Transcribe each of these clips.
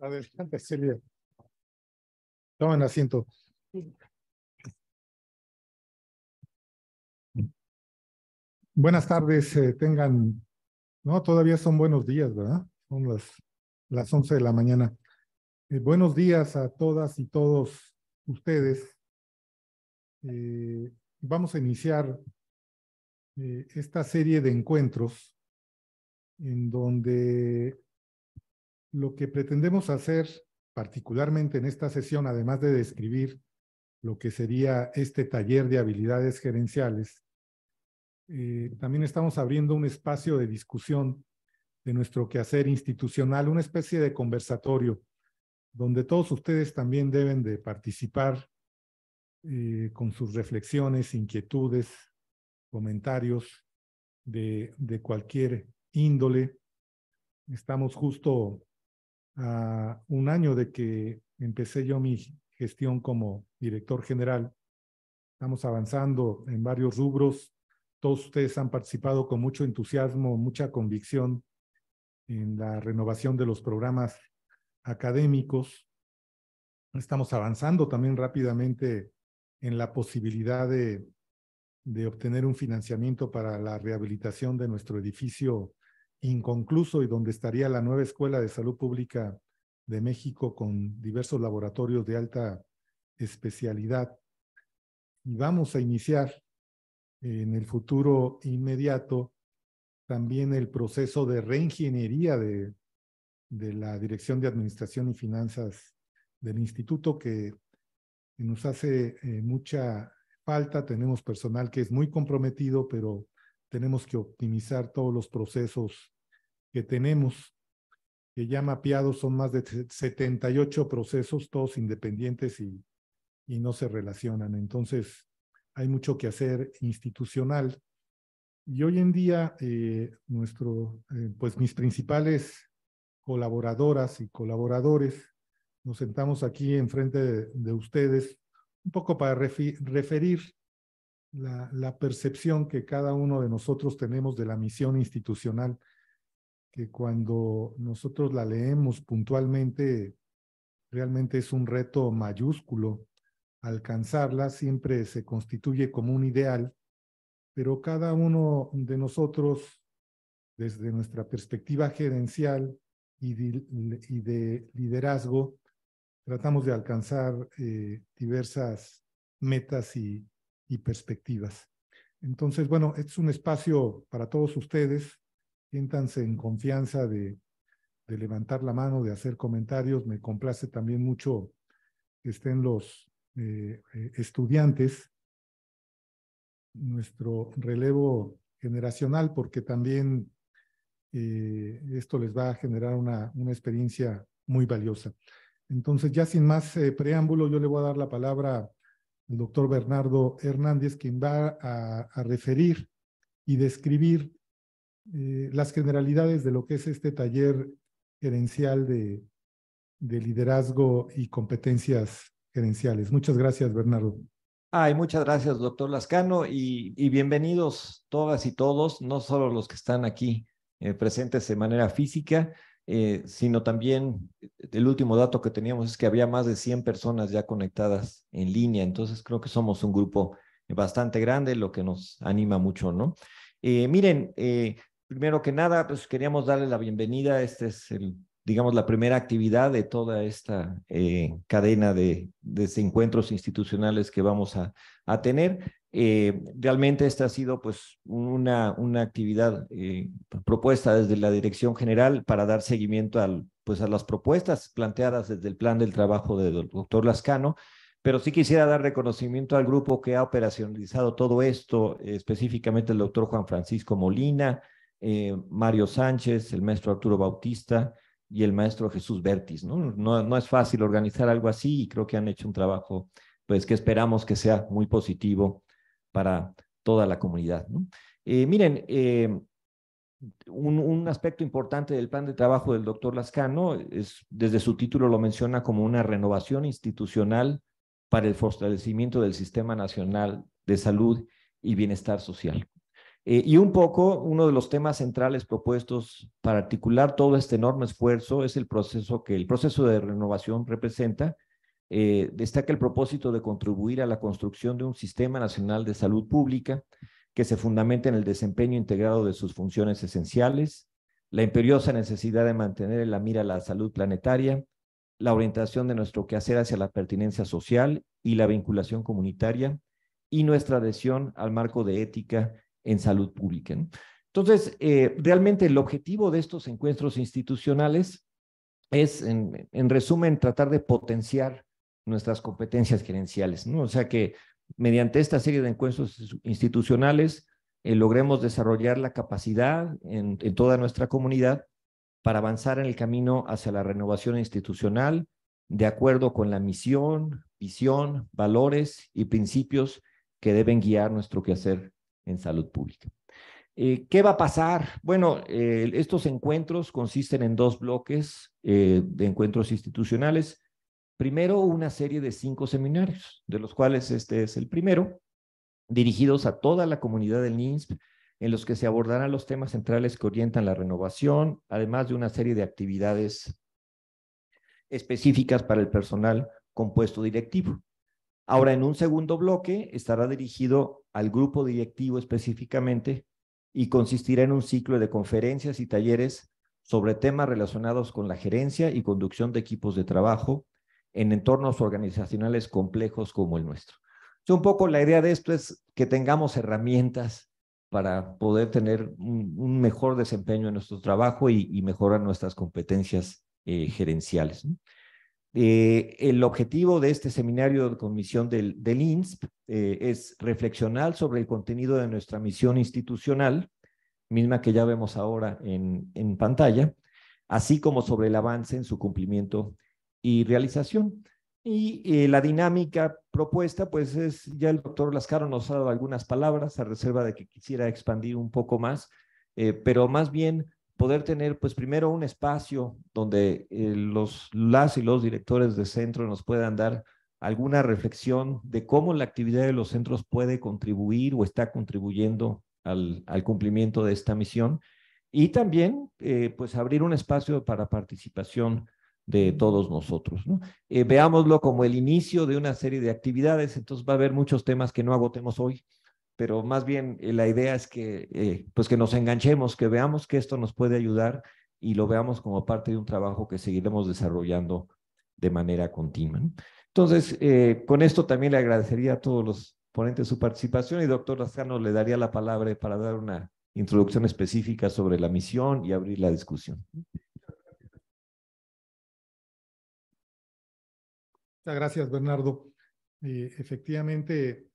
Adelante, Silvia. Tomen asiento. Buenas tardes, eh, tengan no, todavía son buenos días, ¿verdad? Son las, las 11 de la mañana. Eh, buenos días a todas y todos ustedes. Eh, vamos a iniciar eh, esta serie de encuentros en donde lo que pretendemos hacer, particularmente en esta sesión, además de describir lo que sería este taller de habilidades gerenciales, eh, también estamos abriendo un espacio de discusión de nuestro quehacer institucional, una especie de conversatorio, donde todos ustedes también deben de participar eh, con sus reflexiones, inquietudes, comentarios de, de cualquier índole. Estamos justo a un año de que empecé yo mi gestión como director general. Estamos avanzando en varios rubros todos ustedes han participado con mucho entusiasmo, mucha convicción en la renovación de los programas académicos. Estamos avanzando también rápidamente en la posibilidad de, de obtener un financiamiento para la rehabilitación de nuestro edificio inconcluso y donde estaría la nueva Escuela de Salud Pública de México con diversos laboratorios de alta especialidad. Y vamos a iniciar en el futuro inmediato también el proceso de reingeniería de, la Dirección de Administración y Finanzas del Instituto que nos hace eh, mucha falta. Tenemos personal que es muy comprometido, pero tenemos que optimizar todos los procesos que tenemos, que ya mapeados son más de 78 procesos, todos independientes y no se relacionan. Entonces, hay mucho que hacer institucional. Y hoy en día, eh, nuestro, eh, pues mis principales colaboradoras y colaboradores, nos sentamos aquí enfrente de, de ustedes, un poco para referir la, percepción que cada uno de nosotros tenemos de la misión institucional, que cuando nosotros la leemos puntualmente, realmente es un reto mayúsculo alcanzarla siempre se constituye como un ideal, pero cada uno de nosotros, desde nuestra perspectiva gerencial y de, liderazgo, tratamos de alcanzar eh, diversas metas y, perspectivas. Entonces, bueno, este es un espacio para todos ustedes. Siéntanse en confianza de levantar la mano, de hacer comentarios. Me complace también mucho que estén los eh, eh, estudiantes, nuestro relevo generacional, porque también eh, esto les va a generar una, una, experiencia muy valiosa. Entonces, ya sin más preámbulo, yo le voy a dar la palabra al doctor Bernardo Hernández, quien va a, referir y describir las generalidades de lo que es este taller gerencial de, de liderazgo y competencias gerenciales. Muchas gracias, Bernardo. Ay, muchas gracias, doctor Lascano, y, bienvenidos todas y todos, no solo los que están aquí eh, presentes de manera física, eh, sino también eh, el último dato que teníamos es que había más de 100 personas ya conectadas en línea, entonces creo que somos un grupo bastante grande, lo que nos anima mucho, ¿no? miren, primero que nada, pues queríamos darle la bienvenida, este es el digamos, la primera actividad de toda esta eh, cadena de desencuentros institucionales que vamos a, tener. Eh, realmente esta ha sido pues una, una actividad eh, propuesta desde la Dirección General para dar seguimiento al, pues, a las propuestas planteadas desde el plan del trabajo del doctor Lascano, pero sí quisiera dar reconocimiento al grupo que ha operacionalizado todo esto, específicamente el doctor Juan Francisco Molina, Mario Sánchez, el maestro Arturo Bautista, y el maestro Jesús Bertis. ¿no? No, es fácil organizar algo así y creo que han hecho un trabajo pues que esperamos que sea muy positivo para toda la comunidad. Eh, miren, eh, un, un, aspecto importante del plan de trabajo del doctor Lascano es, desde su título lo menciona como una renovación institucional para el fortalecimiento del Sistema Nacional de Salud y Bienestar Social. Eh, y un poco, uno de los temas centrales propuestos para articular todo este enorme esfuerzo es el proceso que el proceso de renovación representa. Eh, destaca el propósito de contribuir a la construcción de un sistema nacional de salud pública que se fundamente en el desempeño integrado de sus funciones esenciales, la imperiosa necesidad de mantener en la mira la salud planetaria, la orientación de nuestro quehacer hacia la pertinencia social y la vinculación comunitaria, y nuestra adhesión al marco de ética en salud pública. Entonces, eh, realmente el objetivo de estos encuentros institucionales es, en, resumen, tratar de potenciar nuestras competencias gerenciales, O sea que mediante esta serie de encuentros institucionales eh, logremos desarrollar la capacidad en, en toda nuestra comunidad para avanzar en el camino hacia la renovación institucional de acuerdo con la misión, visión, valores y principios que deben guiar nuestro quehacer en salud pública. Eh, ¿Qué va a pasar? Bueno, estos encuentros consisten en dos bloques eh, de encuentros institucionales. Primero, una serie de cinco seminarios, de los cuales este es el primero, dirigidos a toda la comunidad del NINSP, en los que se abordarán los temas centrales que orientan la renovación, además de una serie de actividades específicas para el personal compuesto directivo. Ahora, en un segundo bloque, estará dirigido al grupo directivo específicamente y consistirá en un ciclo de conferencias y talleres sobre temas relacionados con la gerencia y conducción de equipos de trabajo en entornos organizacionales complejos como el nuestro. un poco la idea de esto es que tengamos herramientas para poder tener un, mejor desempeño en nuestro trabajo y, mejorar nuestras competencias eh, gerenciales. ¿no? Eh, el objetivo de este seminario de comisión del, INSP eh, es reflexionar sobre el contenido de nuestra misión institucional, misma que ya vemos ahora en, pantalla, así como sobre el avance en su cumplimiento y realización. Y eh, la dinámica propuesta, pues es, ya el doctor Lascaro nos ha dado algunas palabras a reserva de que quisiera expandir un poco más, pero más bien poder tener, pues primero, un espacio donde eh, los, las y los directores de centro nos puedan dar alguna reflexión de cómo la actividad de los centros puede contribuir o está contribuyendo al, cumplimiento de esta misión y también eh, pues abrir un espacio para participación de todos nosotros. Eh, veámoslo como el inicio de una serie de actividades, entonces va a haber muchos temas que no agotemos hoy, pero más bien eh, la idea es que, eh, pues que nos enganchemos, que veamos que esto nos puede ayudar y lo veamos como parte de un trabajo que seguiremos desarrollando de manera continua. Entonces, eh, con esto también le agradecería a todos los ponentes su participación y doctor Rascano le daría la palabra para dar una introducción específica sobre la misión y abrir la discusión. Muchas gracias, Bernardo. efectivamente,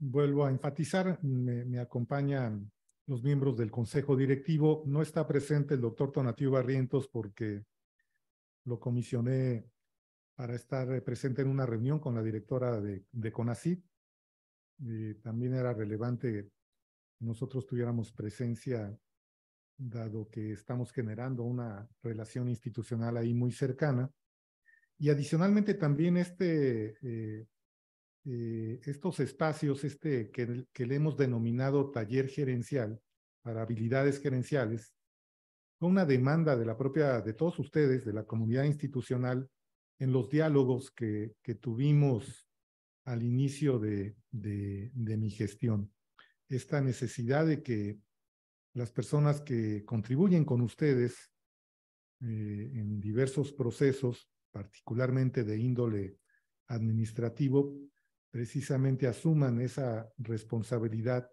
vuelvo a enfatizar, me, acompañan los miembros del Consejo Directivo. No está presente el doctor Tonatiu Barrientos porque lo comisioné para estar eh, presente en una reunión con la directora de, de CONACYT. también era relevante que nosotros tuviéramos presencia, dado que estamos generando una relación institucional ahí muy cercana. Y adicionalmente también este eh, eh, estos espacios este, que, que, le hemos denominado taller gerencial para habilidades gerenciales fue una demanda de la propia, de todos ustedes, de la comunidad institucional, en los diálogos que, que tuvimos al inicio de, de, mi gestión. Esta necesidad de que las personas que contribuyen con ustedes eh, en diversos procesos, particularmente de índole administrativo, precisamente asuman esa responsabilidad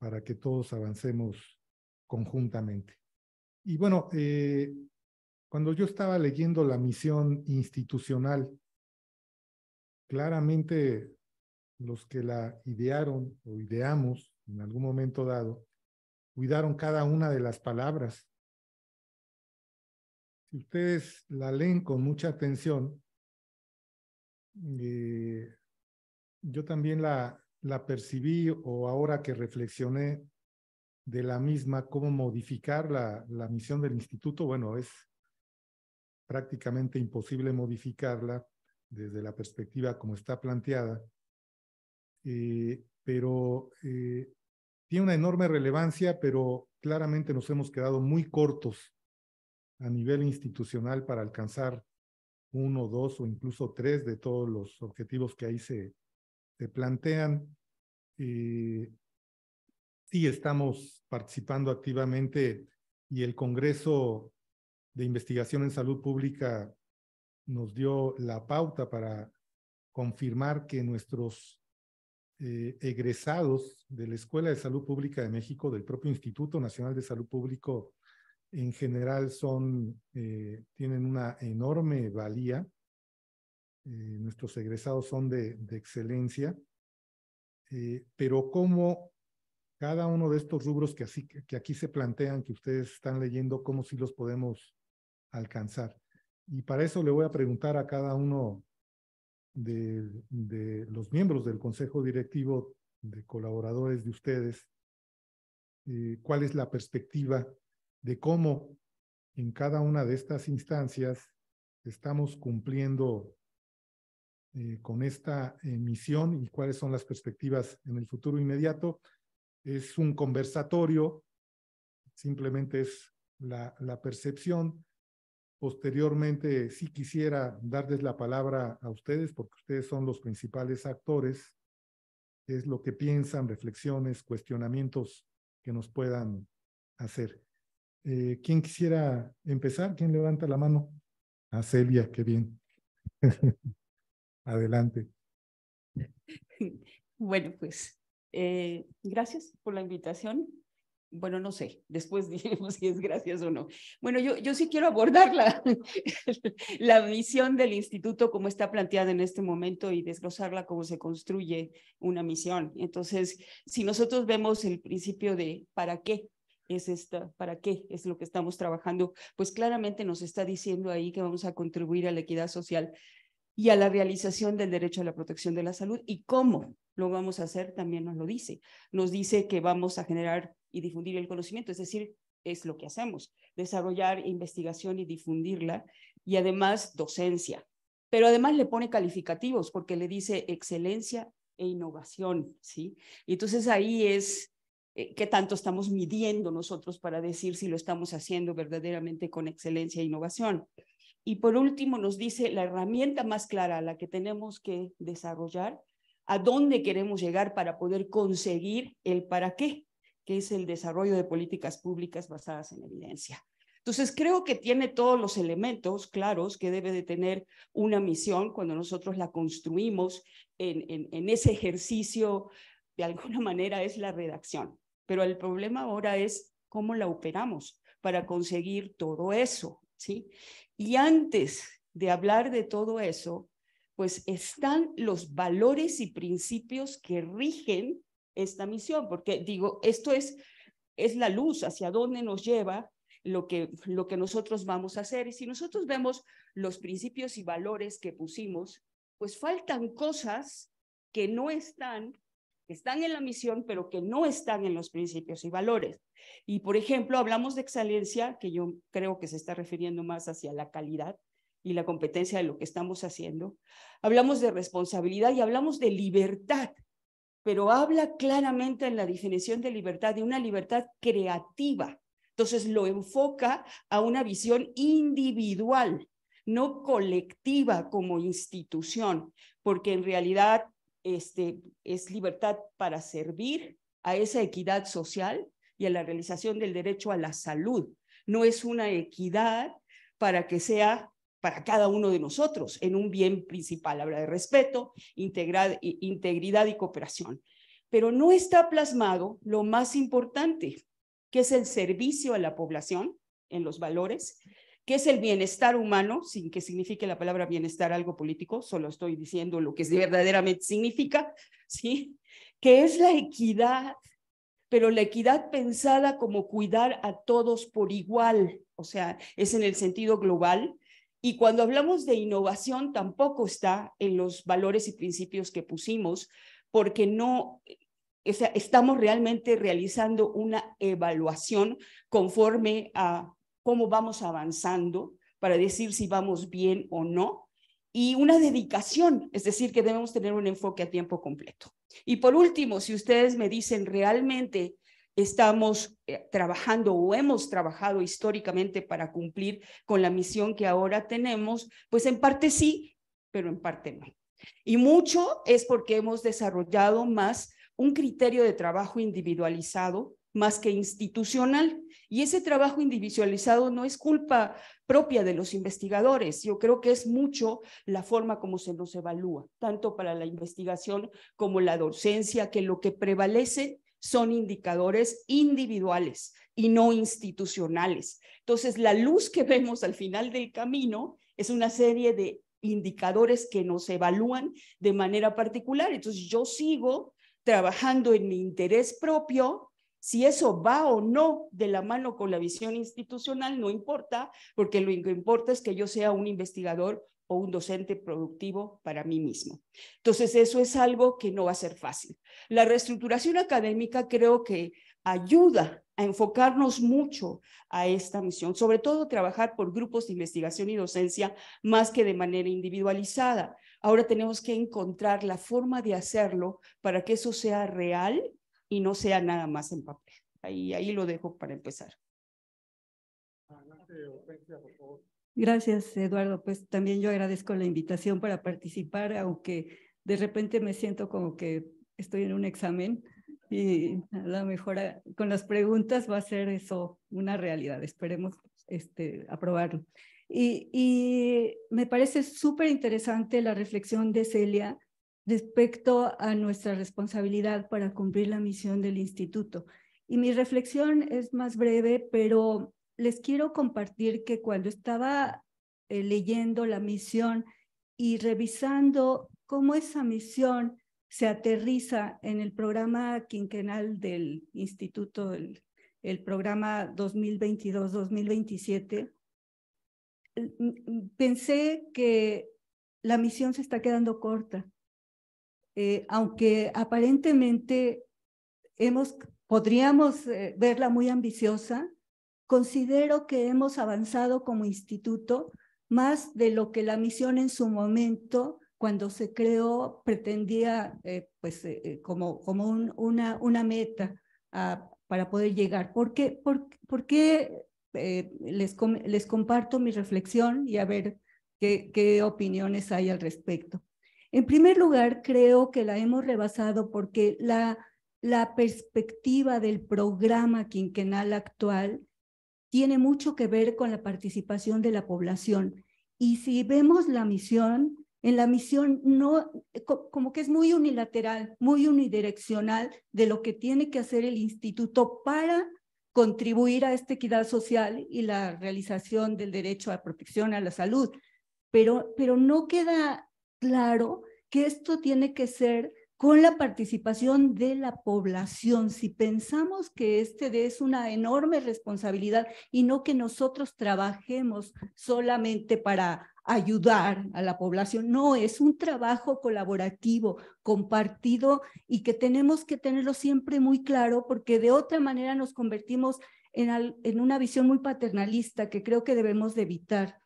para que todos avancemos conjuntamente. Y bueno, eh, cuando yo estaba leyendo la misión institucional, claramente los que la idearon o ideamos en algún momento dado, cuidaron cada una de las palabras. Si ustedes la leen con mucha atención, eh, yo también la, la percibí o ahora que reflexioné de la misma, cómo modificar la, la misión del instituto, bueno, es prácticamente imposible modificarla desde la perspectiva como está planteada, eh, pero eh, tiene una enorme relevancia, pero claramente nos hemos quedado muy cortos a nivel institucional para alcanzar uno, dos o incluso tres de todos los objetivos que ahí se, plantean. y eh, estamos participando activamente y el Congreso de Investigación en Salud Pública nos dio la pauta para confirmar que nuestros eh, egresados de la Escuela de Salud Pública de México, del propio Instituto Nacional de Salud Público, en general son, eh, tienen una enorme valía eh, nuestros egresados son de, excelencia, eh, pero cómo cada uno de estos rubros que, así, que aquí se plantean, que ustedes están leyendo, cómo sí los podemos alcanzar. Y para eso le voy a preguntar a cada uno de, los miembros del Consejo Directivo, de colaboradores de ustedes, eh, cuál es la perspectiva de cómo en cada una de estas instancias estamos cumpliendo eh, con esta emisión eh, y cuáles son las perspectivas en el futuro inmediato. Es un conversatorio, simplemente es la, percepción. Posteriormente, sí quisiera darles la palabra a ustedes, porque ustedes son los principales actores, es lo que piensan, reflexiones, cuestionamientos que nos puedan hacer. Eh, ¿Quién quisiera empezar? ¿Quién levanta la mano? A Celia, qué bien. Adelante. Bueno, pues eh, gracias por la invitación. Bueno, no sé, después diremos si es gracias o no. Bueno, yo, yo sí quiero abordar la, la misión del instituto como está planteada en este momento y desglosarla como se construye una misión. Entonces, si nosotros vemos el principio de para qué es esta, para qué es lo que estamos trabajando, pues claramente nos está diciendo ahí que vamos a contribuir a la equidad social y a la realización del derecho a la protección de la salud y cómo lo vamos a hacer también nos lo dice. Nos dice que vamos a generar y difundir el conocimiento, es decir, es lo que hacemos, desarrollar investigación y difundirla y además docencia. Pero además le pone calificativos porque le dice excelencia e innovación, ¿sí? Y entonces ahí es eh, que tanto estamos midiendo nosotros para decir si lo estamos haciendo verdaderamente con excelencia e innovación. Y por último nos dice la herramienta más clara, la que tenemos que desarrollar, a dónde queremos llegar para poder conseguir el para qué, que es el desarrollo de políticas públicas basadas en evidencia. Entonces, creo que tiene todos los elementos claros que debe de tener una misión cuando nosotros la construimos en, en ese ejercicio, de alguna manera es la redacción. Pero el problema ahora es cómo la operamos para conseguir todo eso. ¿sí? Y antes de hablar de todo eso, pues están los valores y principios que rigen esta misión, porque digo, esto es, es la luz hacia dónde nos lleva lo que, lo que nosotros vamos a hacer. Y si nosotros vemos los principios y valores que pusimos, pues faltan cosas que no están que están en la misión, pero que no están en los principios y valores. Y, por ejemplo, hablamos de excelencia, que yo creo que se está refiriendo más hacia la calidad y la competencia de lo que estamos haciendo. Hablamos de responsabilidad y hablamos de libertad, pero habla claramente en la definición de libertad de una libertad creativa. Entonces lo enfoca a una visión individual, no colectiva como institución, porque en realidad este, es libertad para servir a esa equidad social y a la realización del derecho a la salud. No es una equidad para que sea para cada uno de nosotros en un bien principal. Habla de respeto, integridad y cooperación. Pero no está plasmado lo más importante, que es el servicio a la población en los valores que es el bienestar humano, sin que signifique la palabra bienestar algo político, solo estoy diciendo lo que verdaderamente significa, ¿sí? Que es la equidad, pero la equidad pensada como cuidar a todos por igual, o sea, es en el sentido global, y cuando hablamos de innovación, tampoco está en los valores y principios que pusimos, porque no o sea, estamos realmente realizando una evaluación conforme a cómo vamos avanzando para decir si vamos bien o no, y una dedicación, es decir, que debemos tener un enfoque a tiempo completo. Y por último, si ustedes me dicen realmente estamos eh, trabajando o hemos trabajado históricamente para cumplir con la misión que ahora tenemos, pues en parte sí, pero en parte no. Y mucho es porque hemos desarrollado más un criterio de trabajo individualizado más que institucional. Y ese trabajo individualizado no es culpa propia de los investigadores. Yo creo que es mucho la forma como se nos evalúa, tanto para la investigación como la docencia, que lo que prevalece son indicadores individuales y no institucionales. Entonces, la luz que vemos al final del camino es una serie de indicadores que nos evalúan de manera particular. Entonces, yo sigo trabajando en mi interés propio, si eso va o no de la mano con la visión institucional, no importa, porque lo que importa es que yo sea un investigador o un docente productivo para mí mismo. Entonces, eso es algo que no va a ser fácil. La reestructuración académica creo que ayuda a enfocarnos mucho a esta misión, sobre todo trabajar por grupos de investigación y docencia más que de manera individualizada. Ahora tenemos que encontrar la forma de hacerlo para que eso sea real y no sea nada más en papel. Ahí, ahí lo dejo para empezar. Gracias, Eduardo. Pues también yo agradezco la invitación para participar, aunque de repente me siento como que estoy en un examen y a lo mejor ah, con las preguntas va a ser eso una realidad. Esperemos este, aprobarlo. Y, y me parece súper interesante la reflexión de Celia respecto a nuestra responsabilidad para cumplir la misión del instituto. Y mi reflexión es más breve, pero les quiero compartir que cuando estaba eh, leyendo la misión y revisando cómo esa misión se aterriza en el programa quinquenal del instituto, el, el programa 2022-2027, eh, pensé que la misión se está quedando corta eh, aunque aparentemente hemos, podríamos eh, verla muy ambiciosa, considero que hemos avanzado como instituto más de lo que la misión en su momento, cuando se creó, pretendía eh, pues, como, como una, una meta ah, para poder llegar. ¿Por qué, por, qué les, comparto mi reflexión y a ver qué opiniones hay al respecto? En primer lugar, creo que la hemos rebasado porque la, perspectiva del programa quinquenal actual tiene mucho que ver con la participación de la población. Y si vemos la misión, en la misión no, eh, como que es muy unilateral, muy unidireccional de lo que tiene que hacer el instituto para contribuir a esta equidad social y la realización del derecho a protección a la salud. Pero, pero no queda claro que esto tiene que ser con la participación de la población. Si pensamos que este es una enorme responsabilidad y no que nosotros trabajemos solamente para ayudar a la población, no, es un trabajo colaborativo, compartido y que tenemos que tenerlo siempre muy claro porque de otra manera nos convertimos en, una visión muy paternalista que creo que debemos de evitar.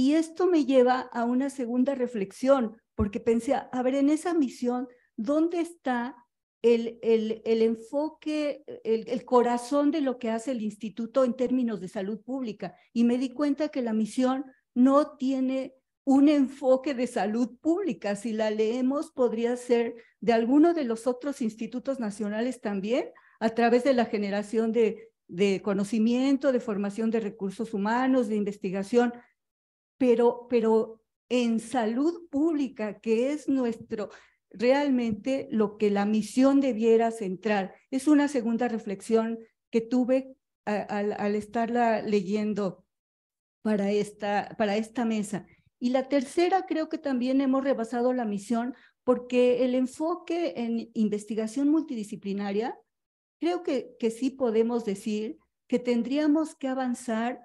Y esto me lleva a una segunda reflexión, porque pensé, a ver, en esa misión, ¿dónde está el, enfoque, el, corazón de lo que hace el instituto en términos de salud pública? Y me di cuenta que la misión no tiene un enfoque de salud pública. Si la leemos, podría ser de alguno de los otros institutos nacionales también, a través de la generación de, conocimiento, de formación de recursos humanos, de investigación, pero, en salud pública, que es nuestro realmente lo que la misión debiera centrar. Es una segunda reflexión que tuve al, estarla leyendo para esta, para esta mesa. Y la tercera, creo que también hemos rebasado la misión porque el enfoque en investigación multidisciplinaria, creo que, que sí podemos decir que tendríamos que avanzar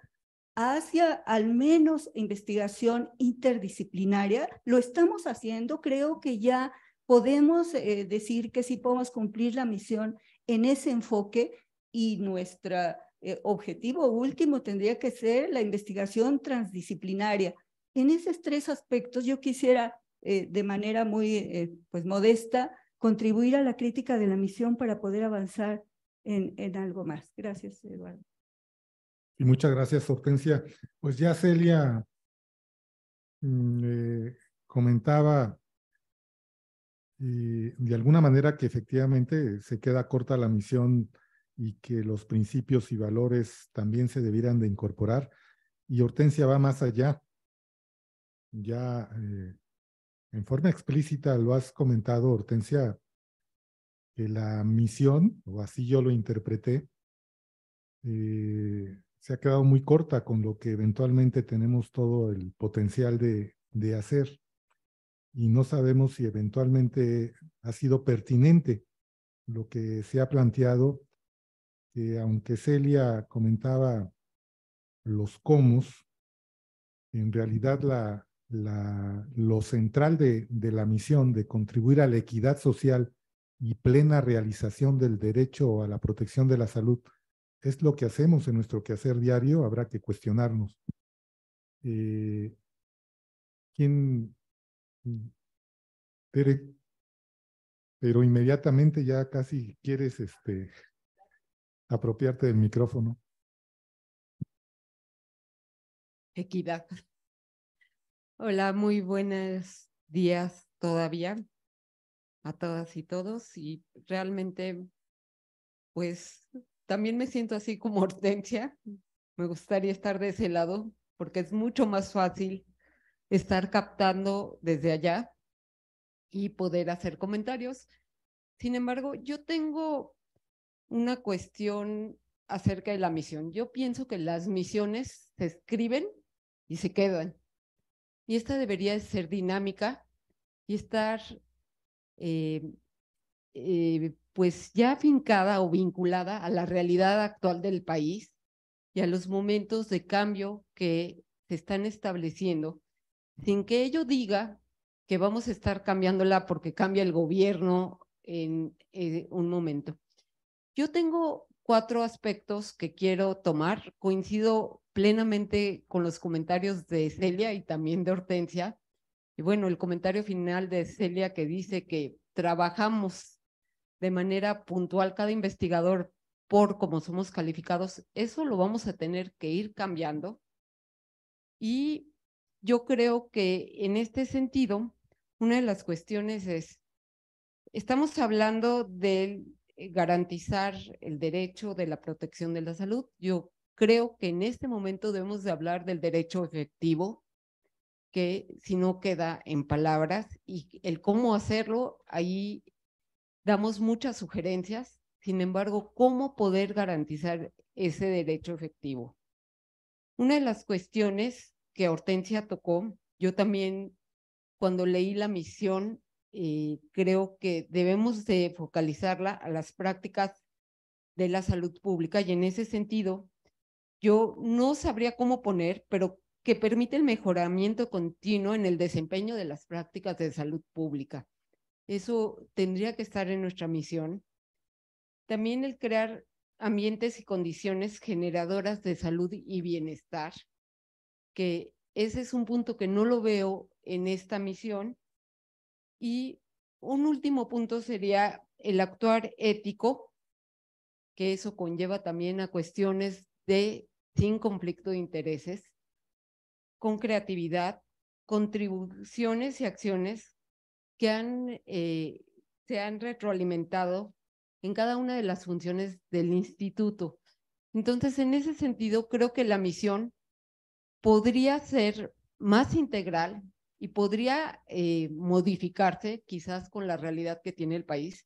hacia al menos investigación interdisciplinaria. Lo estamos haciendo, creo que ya podemos eh, decir que sí podemos cumplir la misión en ese enfoque y nuestro eh, objetivo último tendría que ser la investigación transdisciplinaria. En esos tres aspectos yo quisiera, eh, de manera muy pues modesta, contribuir a la crítica de la misión para poder avanzar en, en algo más. Gracias, Eduardo muchas gracias, Hortensia. Pues ya Celia mm, eh, comentaba de alguna manera que efectivamente se queda corta la misión y que los principios y valores también se debieran de incorporar. Y Hortensia va más allá. Ya eh, en forma explícita lo has comentado, Hortensia, que la misión, o así yo lo interpreté, eh, se ha quedado muy corta con lo que eventualmente tenemos todo el potencial de, hacer y no sabemos si eventualmente ha sido pertinente lo que se ha planteado, que aunque Celia comentaba los cómo en realidad la, lo central de, de la misión de contribuir a la equidad social y plena realización del derecho a la protección de la salud es lo que hacemos en nuestro quehacer diario, habrá que cuestionarnos. Eh, ¿Quién? Mm. Tere, pero inmediatamente ya casi quieres este, apropiarte del micrófono. Equidad. Hola, muy buenos días todavía a todas y todos y realmente pues también me siento así como Hortensia. Me gustaría estar de ese lado porque es mucho más fácil estar captando desde allá y poder hacer comentarios. Sin embargo, yo tengo una cuestión acerca de la misión. Yo pienso que las misiones se escriben y se quedan. Y esta debería ser dinámica y estar eh, eh, pues ya afincada o vinculada a la realidad actual del país y a los momentos de cambio que se están estableciendo, sin que ello diga que vamos a estar cambiándola porque cambia el gobierno en eh, un momento. Yo tengo cuatro aspectos que quiero tomar. Coincido plenamente con los comentarios de Celia y también de Hortensia. Y bueno, el comentario final de Celia que dice que trabajamos de manera puntual cada investigador por cómo somos calificados, eso lo vamos a tener que ir cambiando. Y yo creo que en este sentido, una de las cuestiones es, estamos hablando de garantizar el derecho de la protección de la salud. Yo creo que en este momento debemos de hablar del derecho efectivo, que si no queda en palabras y el cómo hacerlo, ahí damos muchas sugerencias, sin embargo, ¿cómo poder garantizar ese derecho efectivo? Una de las cuestiones que Hortensia tocó, yo también cuando leí la misión, eh, creo que debemos de focalizarla a las prácticas de la salud pública y en ese sentido, yo no sabría cómo poner, pero que permite el mejoramiento continuo en el desempeño de las prácticas de salud pública. Eso tendría que estar en nuestra misión. También el crear ambientes y condiciones generadoras de salud y bienestar, que ese es un punto que no lo veo en esta misión. Y un último punto sería el actuar ético, que eso conlleva también a cuestiones de sin conflicto de intereses, con creatividad, contribuciones y acciones que han, eh, se han retroalimentado en cada una de las funciones del instituto. Entonces, en ese sentido, creo que la misión podría ser más integral y podría eh, modificarse quizás con la realidad que tiene el país.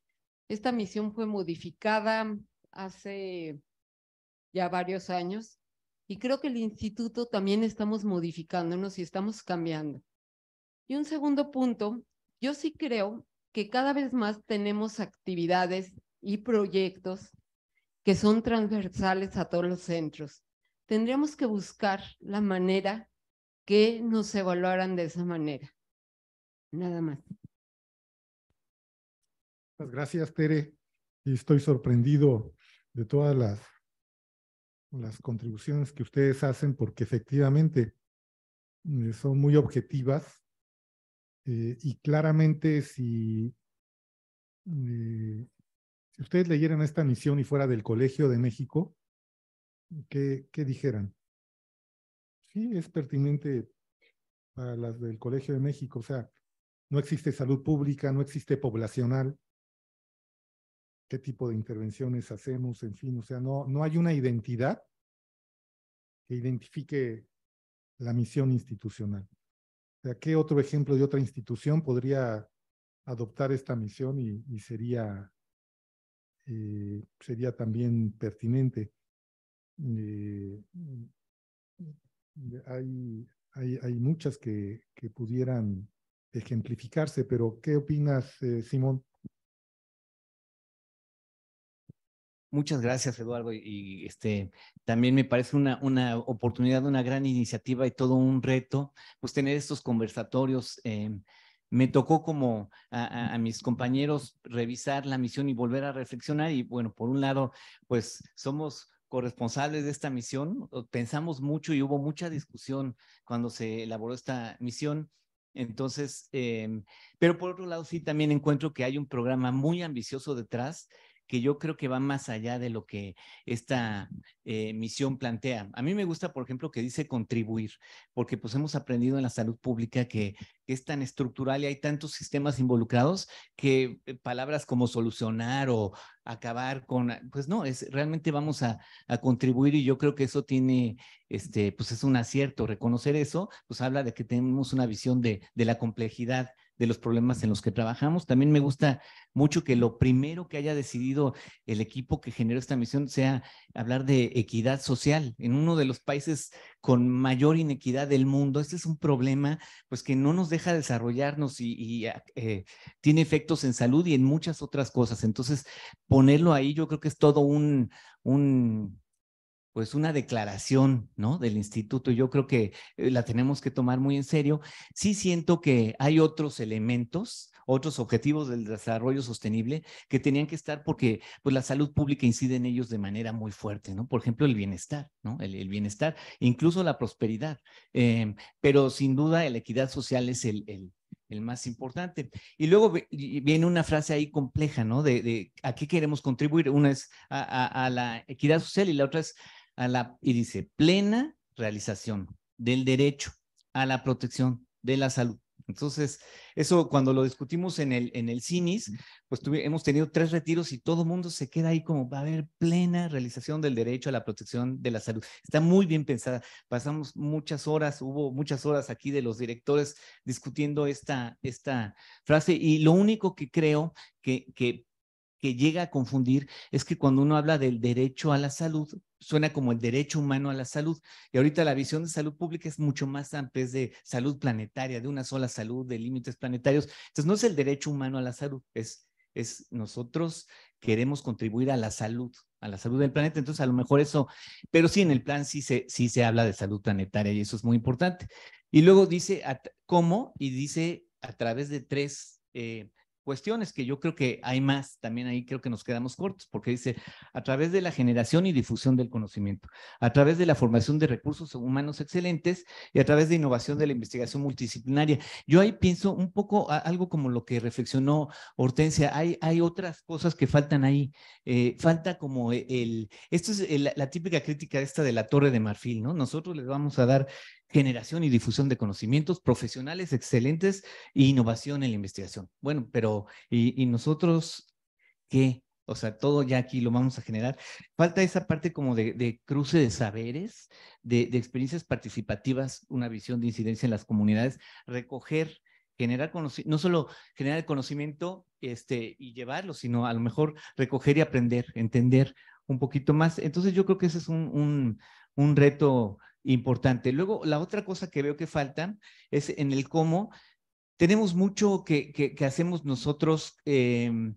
Esta misión fue modificada hace ya varios años y creo que el instituto también estamos modificándonos y estamos cambiando. Y un segundo punto yo sí creo que cada vez más tenemos actividades y proyectos que son transversales a todos los centros. Tendríamos que buscar la manera que nos evaluaran de esa manera. Nada más. Muchas gracias, Tere. Y estoy sorprendido de todas las, las contribuciones que ustedes hacen porque efectivamente mm, son muy objetivas eh, y claramente si, eh, si, ustedes leyeran esta misión y fuera del Colegio de México, ¿qué, dijeran? Sí, es pertinente para las del Colegio de México, o sea, no existe salud pública, no existe poblacional, qué tipo de intervenciones hacemos, en fin, o sea, no, no hay una identidad que identifique la misión institucional. ¿qué otro ejemplo de otra institución podría adoptar esta misión y, sería, eh, sería también pertinente? Eh, hay, muchas que, pudieran ejemplificarse, pero ¿qué opinas, eh, Simón? Muchas gracias, Eduardo. Y, este, también me parece una, una oportunidad, una gran iniciativa y todo un reto, pues tener estos conversatorios. Em, me tocó como a, a, mis compañeros revisar la misión y volver a reflexionar. Y bueno, por un lado, pues somos corresponsables de esta misión, pensamos mucho y hubo mucha discusión cuando se elaboró esta misión. Entonces, em, pero por otro lado, sí, también encuentro que hay un programa muy ambicioso detrás que yo creo que va más allá de lo que esta eh, misión plantea. A mí me gusta, por ejemplo, que dice contribuir, porque pues hemos aprendido en la salud pública que, es tan estructural y hay tantos sistemas involucrados que eh, palabras como solucionar o acabar con, ah, pues no, es realmente vamos a, contribuir y yo creo que eso tiene, este, pues es un acierto, reconocer eso, pues habla de que tenemos una visión de, de la complejidad de los problemas en los que trabajamos. También me gusta mucho que lo primero que haya decidido el equipo que generó esta misión sea hablar de equidad social en uno de los países con mayor inequidad del mundo. Este es un problema pues que no nos deja desarrollarnos y, ah, eh, tiene efectos en salud y en muchas otras cosas. Entonces, ponerlo ahí yo creo que es todo un pues una declaración, ¿no? Del instituto. Yo creo que eh, la tenemos que tomar muy en serio. Sí siento que hay otros elementos, otros objetivos del desarrollo sostenible que tenían que estar porque pues la salud pública incide en ellos de manera muy fuerte, ¿no? Por ejemplo, el bienestar, ¿no? El, bienestar, incluso la prosperidad. Em, pero sin duda la equidad social es el, el más importante. Y luego viene una frase ahí compleja, ¿no? De, a qué queremos contribuir. Una es a, la equidad social y la otra es la, y dice, plena realización del derecho a la protección de la salud. Entonces, eso cuando lo discutimos en el, en el CINIS, pues hemos tenido tres retiros y todo el mundo se queda ahí como va a haber plena realización del derecho a la protección de la salud. Está muy bien pensada. Pasamos muchas horas, hubo muchas horas aquí de los directores discutiendo esta, esta frase y lo único que creo que, que que llega a confundir es que cuando uno habla del derecho a la salud, suena como el derecho humano a la salud. Y ahorita la visión de salud pública es mucho más amplia, es de salud planetaria, de una sola salud, de límites planetarios. Entonces, no es el derecho humano a la salud, es, es nosotros queremos contribuir a la salud, a la salud del planeta. Entonces, a lo mejor eso, pero sí, en el plan sí se, sí se habla de salud planetaria y eso es muy importante. Y luego dice cómo y dice a través de tres eh, cuestiones, que yo creo que hay más, también ahí creo que nos quedamos cortos, porque dice, a través de la generación y difusión del conocimiento, a través de la formación de recursos humanos excelentes y a través de innovación de la investigación multidisciplinaria. Yo ahí pienso un poco algo como lo que reflexionó Hortensia, hay, hay otras cosas que faltan ahí, eh, falta como e, el, esto es la típica crítica esta de la torre de marfil, ¿no? Nosotros les vamos a dar generación y difusión de conocimientos, profesionales excelentes e innovación en la investigación. Bueno, pero ¿y, nosotros qué? O sea, todo ya aquí lo vamos a generar. Falta esa parte como de, cruce de saberes, de, experiencias participativas, una visión de incidencia en las comunidades, recoger, generar conocimiento, no solo generar el conocimiento este, y llevarlo, sino a lo mejor recoger y aprender, entender un poquito más. Entonces yo creo que ese es un, un, un reto importante. Luego, la otra cosa que veo que faltan es en el cómo. Tenemos mucho que, que, hacemos nosotros, em,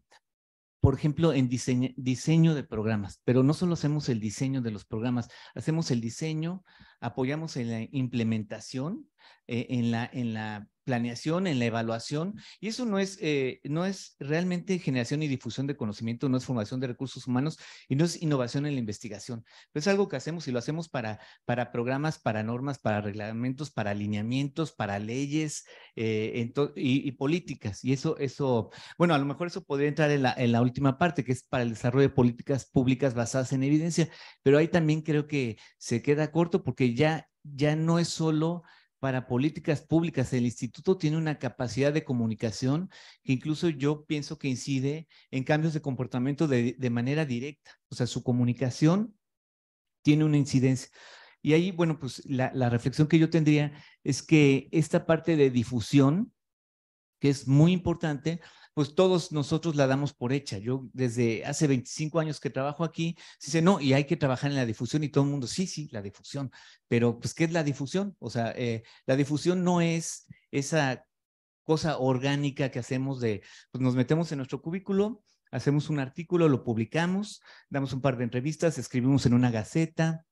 por ejemplo, en diseño, diseño de programas, pero no solo hacemos el diseño de los programas, hacemos el diseño, apoyamos en la implementación, eh, en, la, en la planeación, en la evaluación, y eso no es, eh, no es realmente generación y difusión de conocimiento, no es formación de recursos humanos y no es innovación en la investigación. es algo que hacemos y lo hacemos para, para programas, para normas, para reglamentos, para alineamientos, para leyes eh, y, políticas. Y eso, eso, bueno, a lo mejor eso podría entrar en la, última parte, que es para el desarrollo de políticas públicas basadas en evidencia, pero ahí también creo que se queda corto porque ya, ya no es solo para políticas públicas. El instituto tiene una capacidad de comunicación que incluso yo pienso que incide en cambios de comportamiento de, manera directa. O sea, su comunicación tiene una incidencia. Y ahí, bueno, pues la, reflexión que yo tendría es que esta parte de difusión, que es muy importante, pues todos nosotros la damos por hecha. Yo desde hace 25 años que trabajo aquí, se dice, no, y hay que trabajar en la difusión y todo el mundo, sí, sí, la difusión, pero pues ¿qué es la difusión? O sea, eh, la difusión no es esa cosa orgánica que hacemos de, pues nos metemos en nuestro cubículo, hacemos un artículo, lo publicamos, damos un par de entrevistas, escribimos en una gaceta,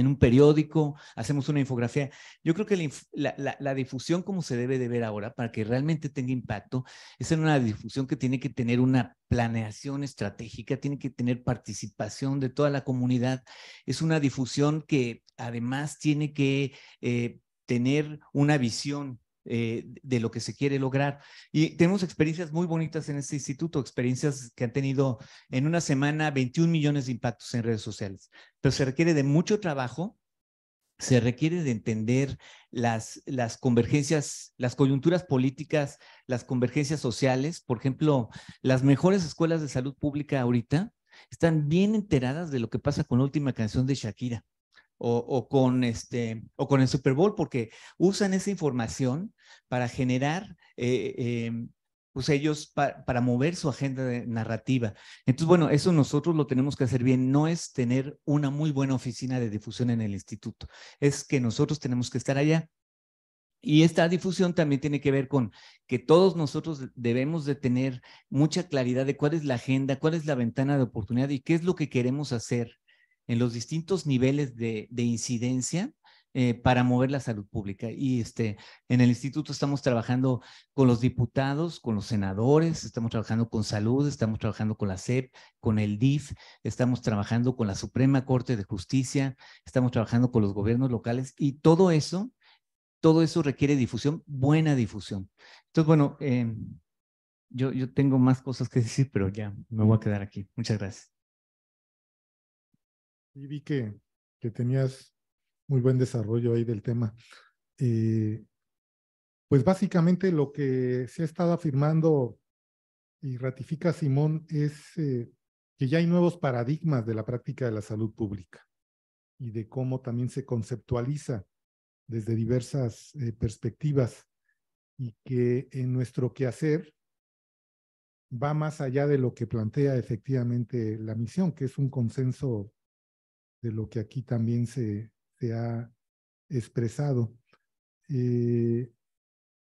en un periódico, hacemos una infografía. Yo creo que la, difusión como se debe de ver ahora, para que realmente tenga impacto, es una difusión que tiene que tener una planeación estratégica, tiene que tener participación de toda la comunidad. Es una difusión que además tiene que eh, tener una visión eh, de lo que se quiere lograr. Y tenemos experiencias muy bonitas en este instituto, experiencias que han tenido en una semana 21 millones de impactos en redes sociales, pero se requiere de mucho trabajo, se requiere de entender las, las convergencias, las coyunturas políticas, las convergencias sociales. Por ejemplo, las mejores escuelas de salud pública ahorita están bien enteradas de lo que pasa con la última canción de Shakira o, con este, o con el Super Bowl, porque usan esa información para generar, eh, eh, pues ellos, para mover su agenda narrativa. Entonces, bueno, eso nosotros lo tenemos que hacer bien, no es tener una muy buena oficina de difusión en el instituto, es que nosotros tenemos que estar allá. Y esta difusión también tiene que ver con que todos nosotros debemos de tener mucha claridad de cuál es la agenda, cuál es la ventana de oportunidad y qué es lo que queremos hacer en los distintos niveles de, incidencia eh, para mover la salud pública. Y este, en el instituto estamos trabajando con los diputados, con los senadores, estamos trabajando con salud, estamos trabajando con la CEP, con el DIF, estamos trabajando con la Suprema Corte de Justicia, estamos trabajando con los gobiernos locales y todo eso, todo eso requiere difusión, buena difusión. Entonces, bueno, eh, yo, yo tengo más cosas que decir, pero ya me voy a quedar aquí. Muchas gracias. Y vi que, que tenías muy buen desarrollo ahí del tema. Eh, pues básicamente lo que se ha estado afirmando y ratifica Simón es eh, que ya hay nuevos paradigmas de la práctica de la salud pública y de cómo también se conceptualiza desde diversas eh, perspectivas y que en nuestro quehacer va más allá de lo que plantea efectivamente la misión, que es un consenso de lo que aquí también se, se ha expresado. Eh,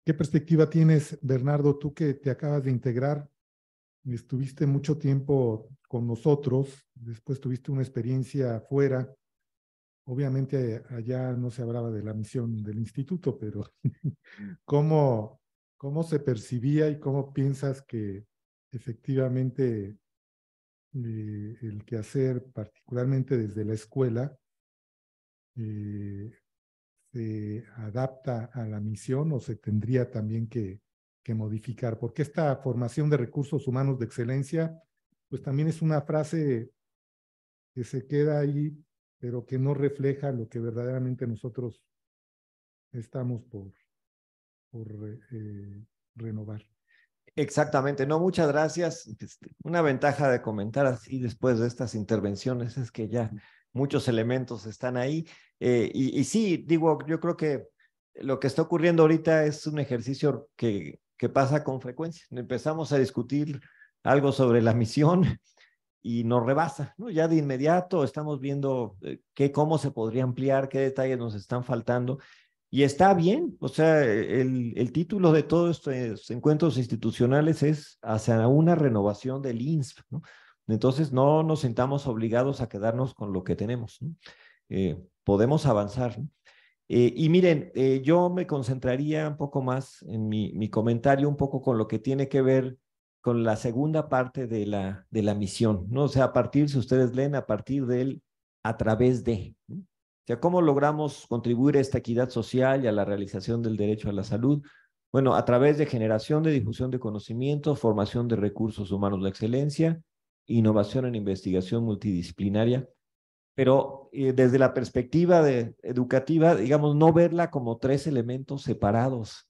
¿Qué perspectiva tienes, Bernardo, tú que te acabas de integrar? Estuviste mucho tiempo con nosotros, después tuviste una experiencia afuera. Obviamente allá no se hablaba de la misión del instituto, pero ¿cómo, cómo se percibía y cómo piensas que efectivamente el eh, el quehacer, particularmente desde la escuela, eh, se adapta a la misión o se tendría también que, que modificar? Porque esta formación de recursos humanos de excelencia, pues también es una frase que se queda ahí, pero que no refleja lo que verdaderamente nosotros estamos por, por eh, renovar. Exactamente, no, muchas gracias. Este, una ventaja de comentar así después de estas intervenciones es que ya muchos elementos están ahí. Eh, y, sí, digo, yo creo que lo que está ocurriendo ahorita es un ejercicio que, pasa con frecuencia. Empezamos a discutir algo sobre la misión y nos rebasa, ¿no? Ya de inmediato estamos viendo eh, qué, cómo se podría ampliar, qué detalles nos están faltando. Y está bien, o sea, el, título de todos estos encuentros institucionales es hacia una renovación del INSP, ¿no? Entonces, no nos sentamos obligados a quedarnos con lo que tenemos. ¿no? Eh, podemos avanzar. ¿no? Eh, y miren, eh, yo me concentraría un poco más en mi, comentario, un poco con lo que tiene que ver con la segunda parte de la, de la misión, ¿no? O sea, a partir, si ustedes leen, a partir del a través de. O sea, ¿cómo logramos contribuir a esta equidad social y a la realización del derecho a la salud? Bueno, a través de generación de difusión de conocimientos, formación de recursos humanos de excelencia, innovación en investigación multidisciplinaria, pero eh, desde la perspectiva educativa, digamos, no verla como tres elementos separados.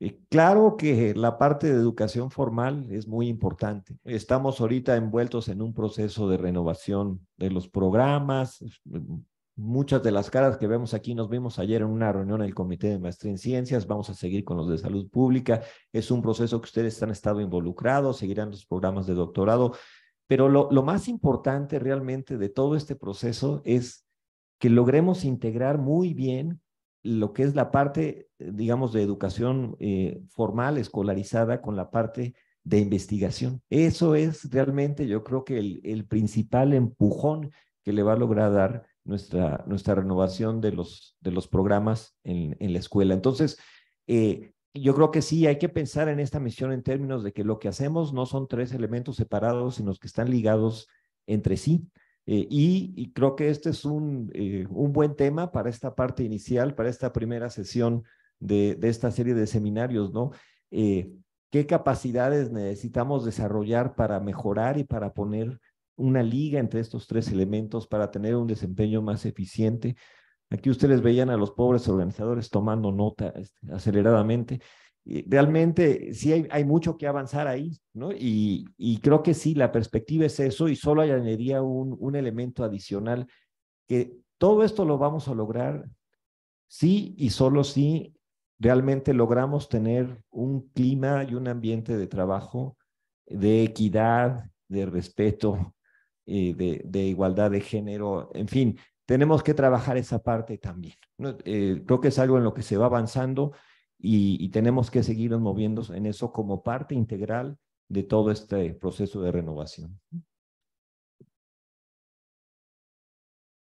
Eh, claro que la parte de educación formal es muy importante. Estamos ahorita envueltos en un proceso de renovación de los programas, mm, Muchas de las caras que vemos aquí nos vimos ayer en una reunión del Comité de Maestría en Ciencias. Vamos a seguir con los de salud pública. Es un proceso que ustedes han estado involucrados, seguirán los programas de doctorado. Pero lo, más importante realmente de todo este proceso es que logremos integrar muy bien lo que es la parte, digamos, de educación eh, formal, escolarizada, con la parte de investigación. Eso es realmente, yo creo que el, el principal empujón que le va a lograr dar nuestra, nuestra renovación de los, de los programas en, la escuela. Entonces, eh, yo creo que sí, hay que pensar en esta misión en términos de que lo que hacemos no son tres elementos separados, sino que están ligados entre sí. Eh, y, creo que este es eh, un, buen tema para esta parte inicial, para esta primera sesión de, esta serie de seminarios, ¿no? ¿Qué capacidades necesitamos desarrollar para mejorar y para poner una liga entre estos tres elementos para tener un desempeño más eficiente. Aquí ustedes veían a los pobres organizadores tomando nota este, aceleradamente. Realmente sí hay, hay mucho que avanzar ahí, ¿no? Y, y, creo que sí, la perspectiva es eso y solo añadiría un, un elemento adicional, que todo esto lo vamos a lograr sí y solo sí, realmente logramos tener un clima y un ambiente de trabajo de equidad, de respeto, eh, de, igualdad de género, en fin, tenemos que trabajar esa parte también. Eh, creo que es algo en lo que se va avanzando y, tenemos que seguirnos moviendo en eso como parte integral de todo este proceso de renovación.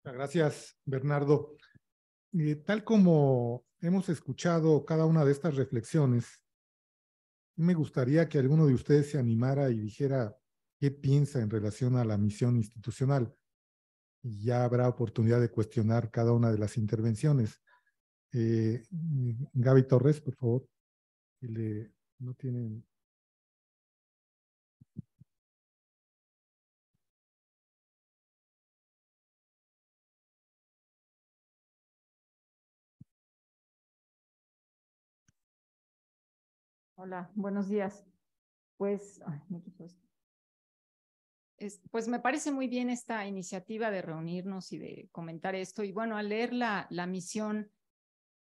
Gracias, Bernardo. Eh, tal como hemos escuchado cada una de estas reflexiones, me gustaría que alguno de ustedes se animara y dijera, qué piensa en relación a la misión institucional. Ya habrá oportunidad de cuestionar cada una de las intervenciones. Eh, Gaby Torres, por favor. Le, no tienen. Hola, buenos días. Pues, ay, me pues me parece muy bien esta iniciativa de reunirnos y de comentar esto. Y bueno, al leer la, misión,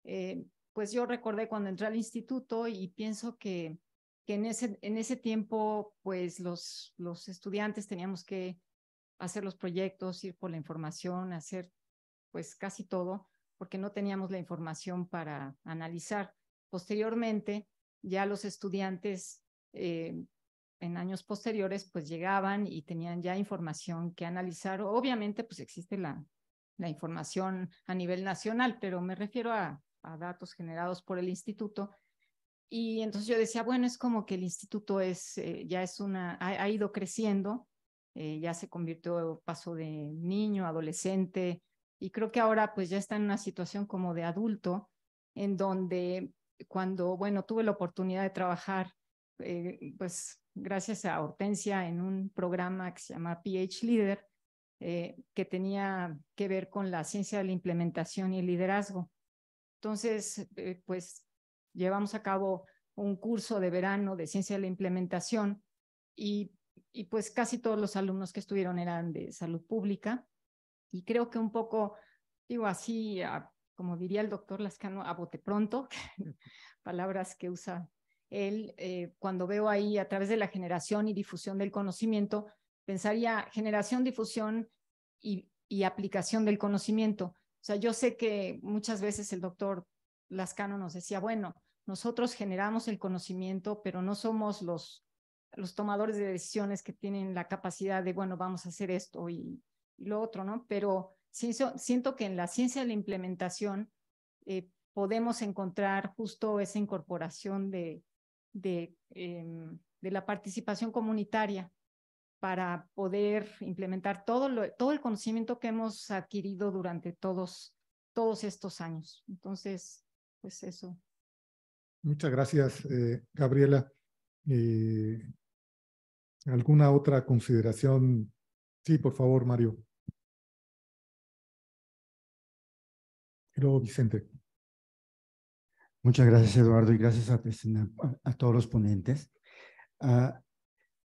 eh, pues yo recordé cuando entré al instituto y pienso que, que en, ese, en ese tiempo, pues los, los estudiantes teníamos que hacer los proyectos, ir por la información, hacer pues casi todo, porque no teníamos la información para analizar. Posteriormente, ya los estudiantes eh, en años posteriores, pues llegaban y tenían ya información que analizar. Obviamente, pues existe la, la información a nivel nacional, pero me refiero a, a, datos generados por el instituto. Y entonces yo decía, bueno, es como que el instituto es, eh, ya es una, ha, ido creciendo, eh, ya se convirtió, paso de niño, adolescente, y creo que ahora pues ya está en una situación como de adulto, en donde cuando, bueno, tuve la oportunidad de trabajar eh, pues gracias a Hortensia en un programa que se llama PH Leader, eh, que tenía que ver con la ciencia de la implementación y el liderazgo. Entonces, eh, pues llevamos a cabo un curso de verano de ciencia de la implementación y, pues casi todos los alumnos que estuvieron eran de salud pública y creo que un poco, digo así, como diría el doctor Lascano, a bote pronto, palabras que usa él, eh, cuando veo ahí a través de la generación y difusión del conocimiento, pensaría generación, difusión y, aplicación del conocimiento. O sea, yo sé que muchas veces el doctor Lascano nos decía, bueno, nosotros generamos el conocimiento, pero no somos los, los tomadores de decisiones que tienen la capacidad de, bueno, vamos a hacer esto y, lo otro, ¿no? Pero siento que en la ciencia de la implementación eh, podemos encontrar justo esa incorporación de, de, em, de la participación comunitaria para poder implementar todo, todo el conocimiento que hemos adquirido durante todos, todos estos años. Entonces, pues eso. Muchas gracias, eh, Gabriela. Eh, ¿Alguna otra consideración? Sí, por favor, Mario. Y Vicente. Muchas gracias, Eduardo, y gracias a, este, todos los ponentes. Ah,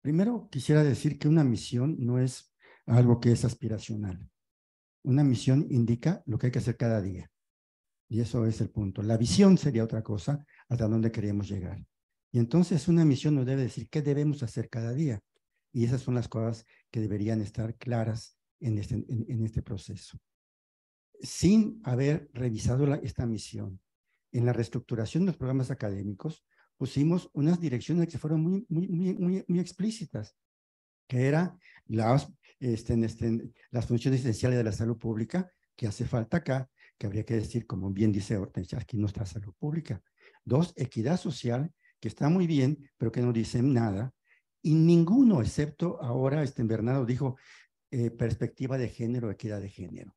primero, quisiera decir que una misión no es algo que es aspiracional. Una misión indica lo que hay que hacer cada día. Y eso es el punto. La visión sería otra cosa, hasta dónde queríamos llegar. Y entonces una misión nos debe decir qué debemos hacer cada día. Y esas son las cosas que deberían estar claras en este, en, este proceso. Sin haber revisado esta misión, en la reestructuración de los programas académicos pusimos unas direcciones que fueron muy, muy, muy, muy explícitas, que eran las, este, este, las funciones esenciales de la salud pública que hace falta acá, que habría que decir, como bien dice Hortensia, aquí no está salud pública. Dos, equidad social, que está muy bien, pero que no dice nada. Y ninguno, excepto ahora, este Bernardo dijo, eh, perspectiva de género, equidad de género.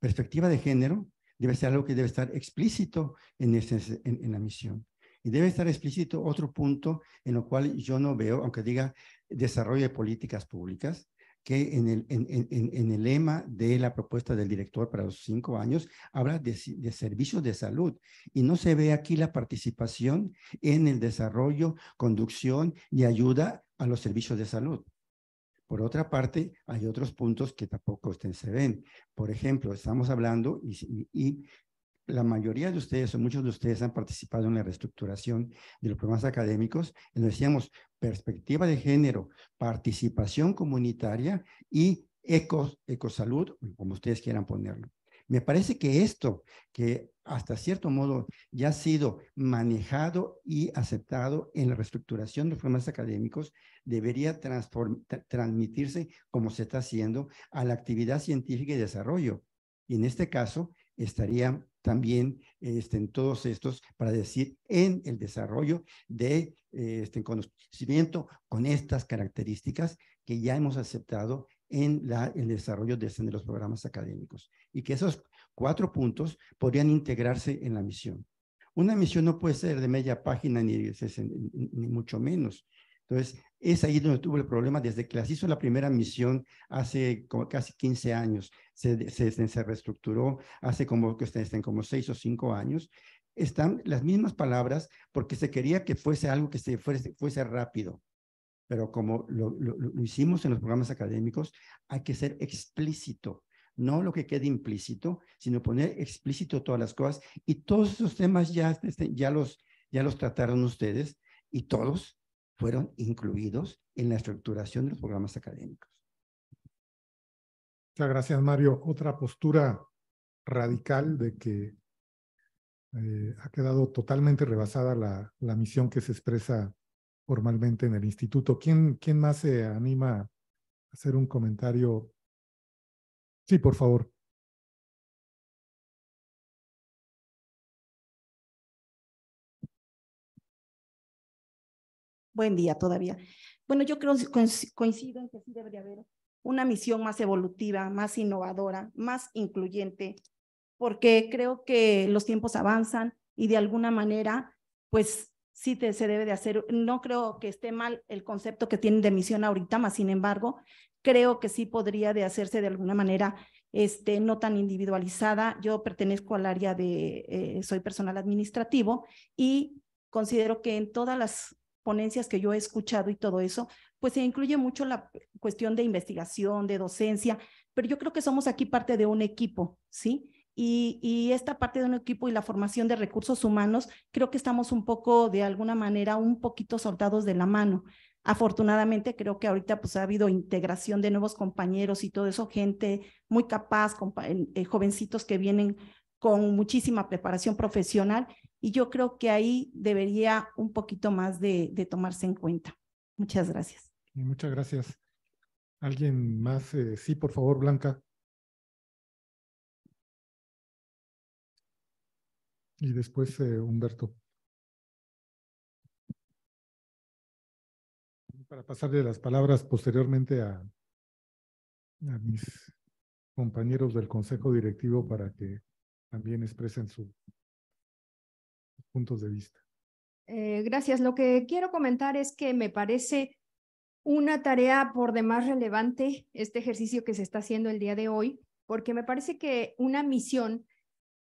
Perspectiva de género debe ser algo que debe estar explícito en, ese, en, la misión. Y debe estar explícito otro punto en lo cual yo no veo, aunque diga desarrollo de políticas públicas, que en el, lema de la propuesta del director para los cinco años habla de, servicios de salud y no se ve aquí la participación en el desarrollo, conducción y ayuda a los servicios de salud. Por otra parte, hay otros puntos que tampoco se ven. Por ejemplo, estamos hablando y, la mayoría de ustedes o muchos de ustedes han participado en la reestructuración de los programas académicos, en decíamos perspectiva de género, participación comunitaria y eco, ecosalud, como ustedes quieran ponerlo. Me parece que esto, que hasta cierto modo ya ha sido manejado y aceptado en la reestructuración de programas académicos, debería transmitirse, como se está haciendo, a la actividad científica y desarrollo. Y en este caso, estaría también este, en todos estos, para decir, en el desarrollo de este, conocimiento con estas características que ya hemos aceptado en el desarrollo de, los programas académicos y que esos cuatro puntos podrían integrarse en la misión. Una misión no puede ser de media página ni, ni, mucho menos. Entonces, es ahí donde tuvo el problema desde que se hizo la primera misión hace casi 15 años. Se, reestructuró hace como, que estén como 6 o cinco años. Están las mismas palabras porque se quería que fuese algo que se fuese, fuese rápido pero como lo, hicimos en los programas académicos, hay que ser explícito, no lo que quede implícito, sino poner explícito todas las cosas y todos esos temas ya, este, ya, los, ya los trataron ustedes y todos fueron incluidos en la estructuración de los programas académicos. Muchas gracias, Mario. Otra postura radical de que eh, ha quedado totalmente rebasada la, la misión que se expresa formalmente en el instituto. ¿Quién, quién más se anima a hacer un comentario? Sí, por favor. Buen día todavía. Bueno, yo creo coincido en que sí debería haber una misión más evolutiva, más innovadora, más incluyente, porque creo que los tiempos avanzan y de alguna manera, pues sí se debe de hacer. No creo que esté mal el concepto que tienen de misión ahorita, más sin embargo, creo que sí podría de hacerse de alguna manera este, no tan individualizada. Yo pertenezco al área de, eh, soy personal administrativo y considero que en todas las ponencias que yo he escuchado y todo eso, pues se incluye mucho la cuestión de investigación, de docencia, pero yo creo que somos aquí parte de un equipo, ¿sí? y, esta parte de un equipo y la formación de recursos humanos, creo que estamos un poco, de alguna manera, un poquito soltados de la mano. Afortunadamente, creo que ahorita pues, ha habido integración de nuevos compañeros y todo eso, gente muy capaz, eh, jovencitos que vienen con muchísima preparación profesional y yo creo que ahí debería un poquito más de, tomarse en cuenta. Muchas gracias. muchas gracias. ¿Alguien más? Eh, sí, por favor, Blanca. y después eh, Humberto. Para pasarle las palabras posteriormente a, a mis compañeros del Consejo Directivo para que también expresen sus puntos de vista. Eh, gracias. Lo que quiero comentar es que me parece una tarea por demás relevante este ejercicio que se está haciendo el día de hoy, porque me parece que una misión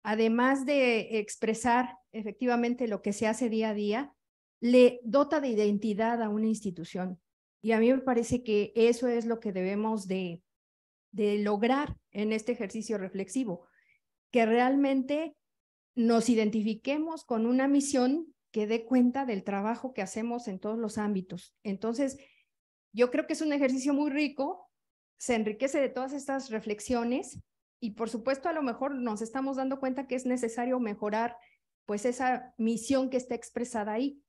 además de expresar efectivamente lo que se hace día a día, le dota de identidad a una institución. Y a mí me parece que eso es lo que debemos de, de lograr en este ejercicio reflexivo, que realmente nos identifiquemos con una misión que dé cuenta del trabajo que hacemos en todos los ámbitos. Entonces, yo creo que es un ejercicio muy rico, se enriquece de todas estas reflexiones y por supuesto a lo mejor nos estamos dando cuenta que es necesario mejorar pues esa misión que está expresada ahí.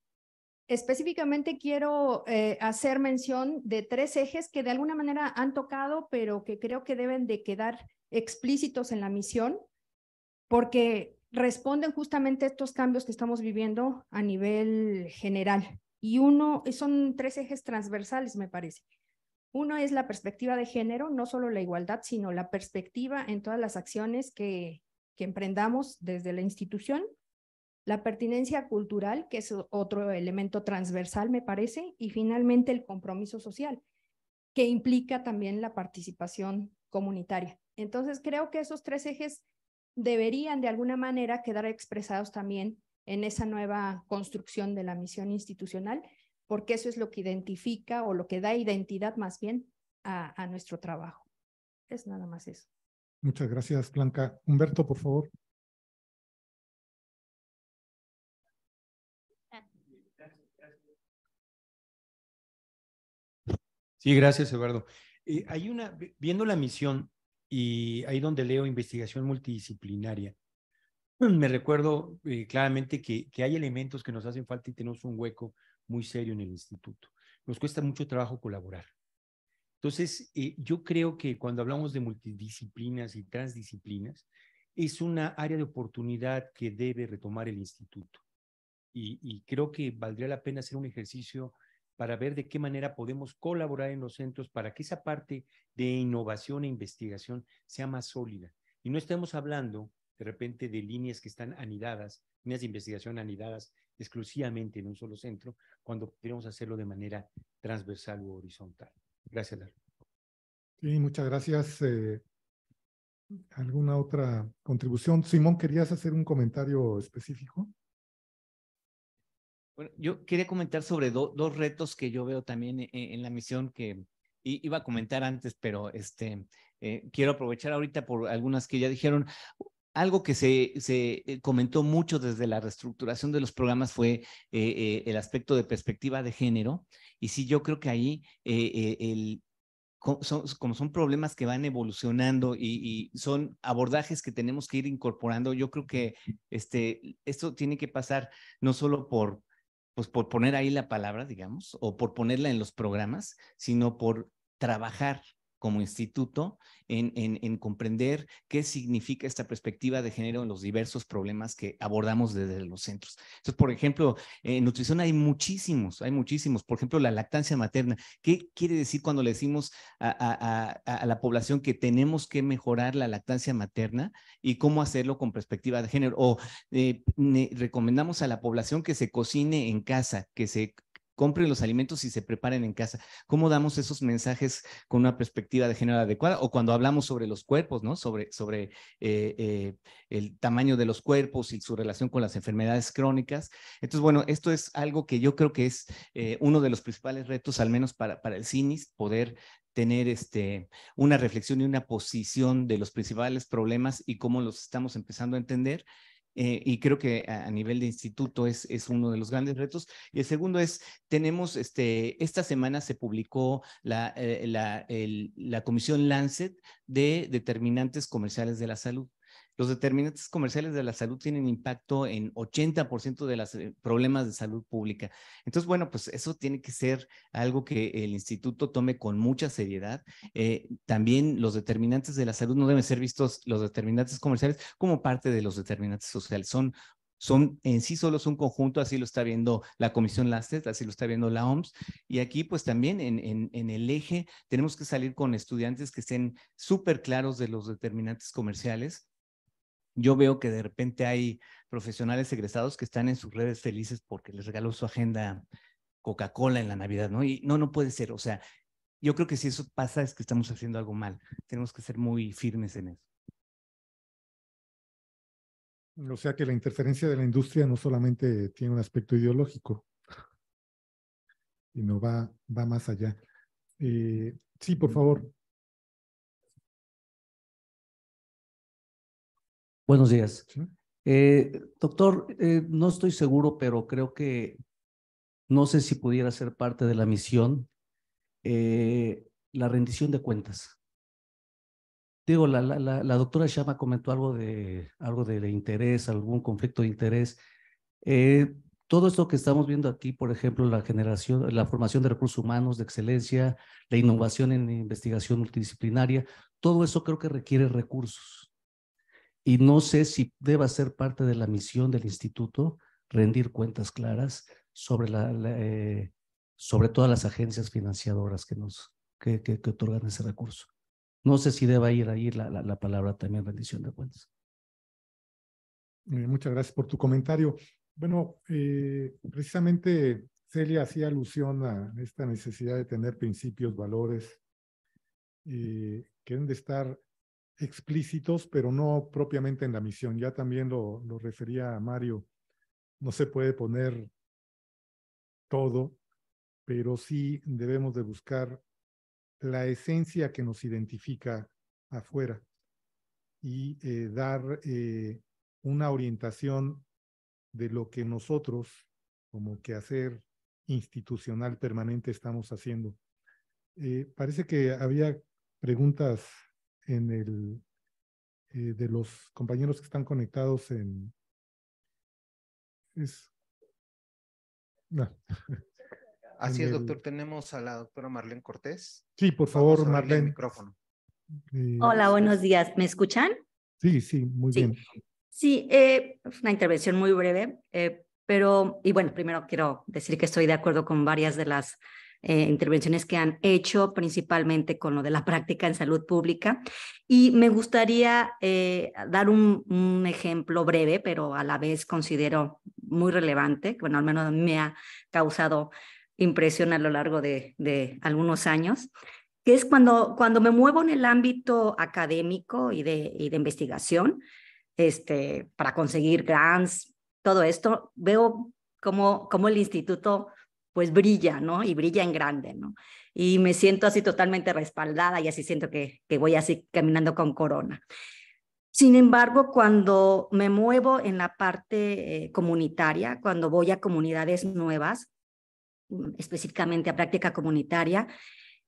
Específicamente quiero eh, hacer mención de tres ejes que de alguna manera han tocado, pero que creo que deben de quedar explícitos en la misión, porque responden justamente a estos cambios que estamos viviendo a nivel general. Y uno, son tres ejes transversales, me parece. Uno es la perspectiva de género, no solo la igualdad, sino la perspectiva en todas las acciones que, que emprendamos desde la institución. La pertinencia cultural, que es otro elemento transversal, me parece. Y finalmente el compromiso social, que implica también la participación comunitaria. Entonces, creo que esos tres ejes deberían de alguna manera quedar expresados también en esa nueva construcción de la misión institucional porque eso es lo que identifica o lo que da identidad más bien a, nuestro trabajo. Es nada más eso. Muchas gracias, Blanca. Humberto, por favor. Sí, gracias, Eduardo. Eh, hay una, viendo la misión y ahí donde leo investigación multidisciplinaria, me recuerdo eh, claramente que, que, hay elementos que nos hacen falta y tenemos un hueco muy serio en el instituto. Nos cuesta mucho trabajo colaborar. Entonces, eh, yo creo que cuando hablamos de multidisciplinas y transdisciplinas, es una área de oportunidad que debe retomar el instituto. Y, y, creo que valdría la pena hacer un ejercicio para ver de qué manera podemos colaborar en los centros para que esa parte de innovación e investigación sea más sólida. Y no estamos hablando de repente de líneas que están anidadas, líneas de investigación anidadas exclusivamente en un solo centro, cuando podríamos hacerlo de manera transversal u horizontal. Gracias, Sí, muchas gracias. Eh, ¿Alguna otra contribución? Simón, ¿querías hacer un comentario específico? Bueno, yo quería comentar sobre dos retos que yo veo también eh, en, la misión que iba a comentar antes, pero este, eh, quiero aprovechar ahorita por algunas que ya dijeron algo que se, eh, comentó mucho desde la reestructuración de los programas fue eh, eh, el aspecto de perspectiva de género. Y sí, yo creo que ahí son, como son problemas que van evolucionando y, son abordajes que tenemos que ir incorporando, yo creo que este, esto tiene que pasar no solo por, pues, por poner ahí la palabra, digamos, o por ponerla en los programas, sino por trabajar como instituto en, comprender qué significa esta perspectiva de género en los diversos problemas que abordamos desde los centros. Entonces, por ejemplo, en nutrición hay muchísimos, hay muchísimos. Por ejemplo, la lactancia materna. ¿Qué quiere decir cuando le decimos a, la población que tenemos que mejorar la lactancia materna y cómo hacerlo con perspectiva de género? O eh, recomendamos a la población que se cocine en casa, que se compren los alimentos y se preparen en casa. ¿Cómo damos esos mensajes con una perspectiva de género adecuada? O cuando hablamos sobre los cuerpos, ¿no? Sobre, sobre eh, eh, el tamaño de los cuerpos y su relación con las enfermedades crónicas. Entonces, bueno, esto es algo que yo creo que es eh, uno de los principales retos, al menos para, para el CINIS, poder tener este, una reflexión y una posición de los principales problemas y cómo los estamos empezando a entender eh, y creo que a, nivel de instituto es, es uno de los grandes retos. Y el segundo es, tenemos, este, esta semana se publicó la, eh, la, la Comisión Lancet de Determinantes Comerciales de la Salud. Los determinantes comerciales de la salud tienen impacto en 80% de los eh, problemas de salud pública. Entonces, bueno, pues eso tiene que ser algo que el instituto tome con mucha seriedad. Eh, también los determinantes de la salud no deben ser vistos, los determinantes comerciales, como parte de los determinantes sociales. Son son en sí solos un conjunto, así lo está viendo la Comisión LASTES, así lo está viendo la OMS, y aquí pues también en, en, en el eje tenemos que salir con estudiantes que estén súper claros de los determinantes comerciales yo veo que de repente hay profesionales egresados que están en sus redes felices porque les regaló su agenda Coca-Cola en la Navidad, ¿no? Y no, no puede ser. O sea, yo creo que si eso pasa es que estamos haciendo algo mal. Tenemos que ser muy firmes en eso. O sea que la interferencia de la industria no solamente tiene un aspecto ideológico, sino va, va más allá. Eh, sí, por favor. Buenos días. Eh, doctor, eh, no estoy seguro, pero creo que no sé si pudiera ser parte de la misión eh, la rendición de cuentas. Digo, la, doctora Shama comentó algo de, algo de interés, algún conflicto de interés. todo esto que estamos viendo aquí, por ejemplo, la generación, la formación de recursos humanos de excelencia, la innovación en investigación multidisciplinaria, todo eso creo que requiere recursos y no sé si deba ser parte de la misión del instituto rendir cuentas claras sobre, la, eh, sobre todas las agencias financiadoras que, nos, que, que, otorgan ese recurso. No sé si deba ir ahí la, la palabra también rendición de cuentas. muchas gracias por tu comentario. Bueno, eh, precisamente Celia hacía alusión a esta necesidad de tener principios, valores, eh, que deben de estar explícitos, pero no propiamente en la misión. Ya también lo, refería a Mario, no se puede poner todo, pero sí debemos de buscar la esencia que nos identifica afuera y eh, dar eh, una orientación de lo que nosotros como quehacer institucional permanente estamos haciendo. Eh, parece que había preguntas en el, eh, de los compañeros que están conectados en... Es, Así es, doctor. Tenemos a la doctora Marlene Cortés. Sí, por favor, Marlene. micrófono. Eh, Hola, buenos días. ¿Me escuchan? Sí, sí, muy bien. Sí, eh, una intervención muy breve, eh, pero, y bueno, primero quiero decir que estoy de acuerdo con varias de las eh, intervenciones que han hecho, principalmente con lo de la práctica en salud pública. Y me gustaría eh, dar un, ejemplo breve, pero a la vez considero muy relevante, bueno, al menos me ha causado impresión a lo largo de, algunos años, que es cuando, cuando me muevo en el ámbito académico y de, y de investigación, este, para conseguir grants, todo esto, veo cómo, cómo el instituto pues brilla, ¿no? Y brilla en grande, ¿no? Y me siento así totalmente respaldada y así siento que, que voy así caminando con corona. Sin embargo, cuando me muevo en la parte eh, comunitaria, cuando voy a comunidades nuevas, mm, específicamente a práctica comunitaria,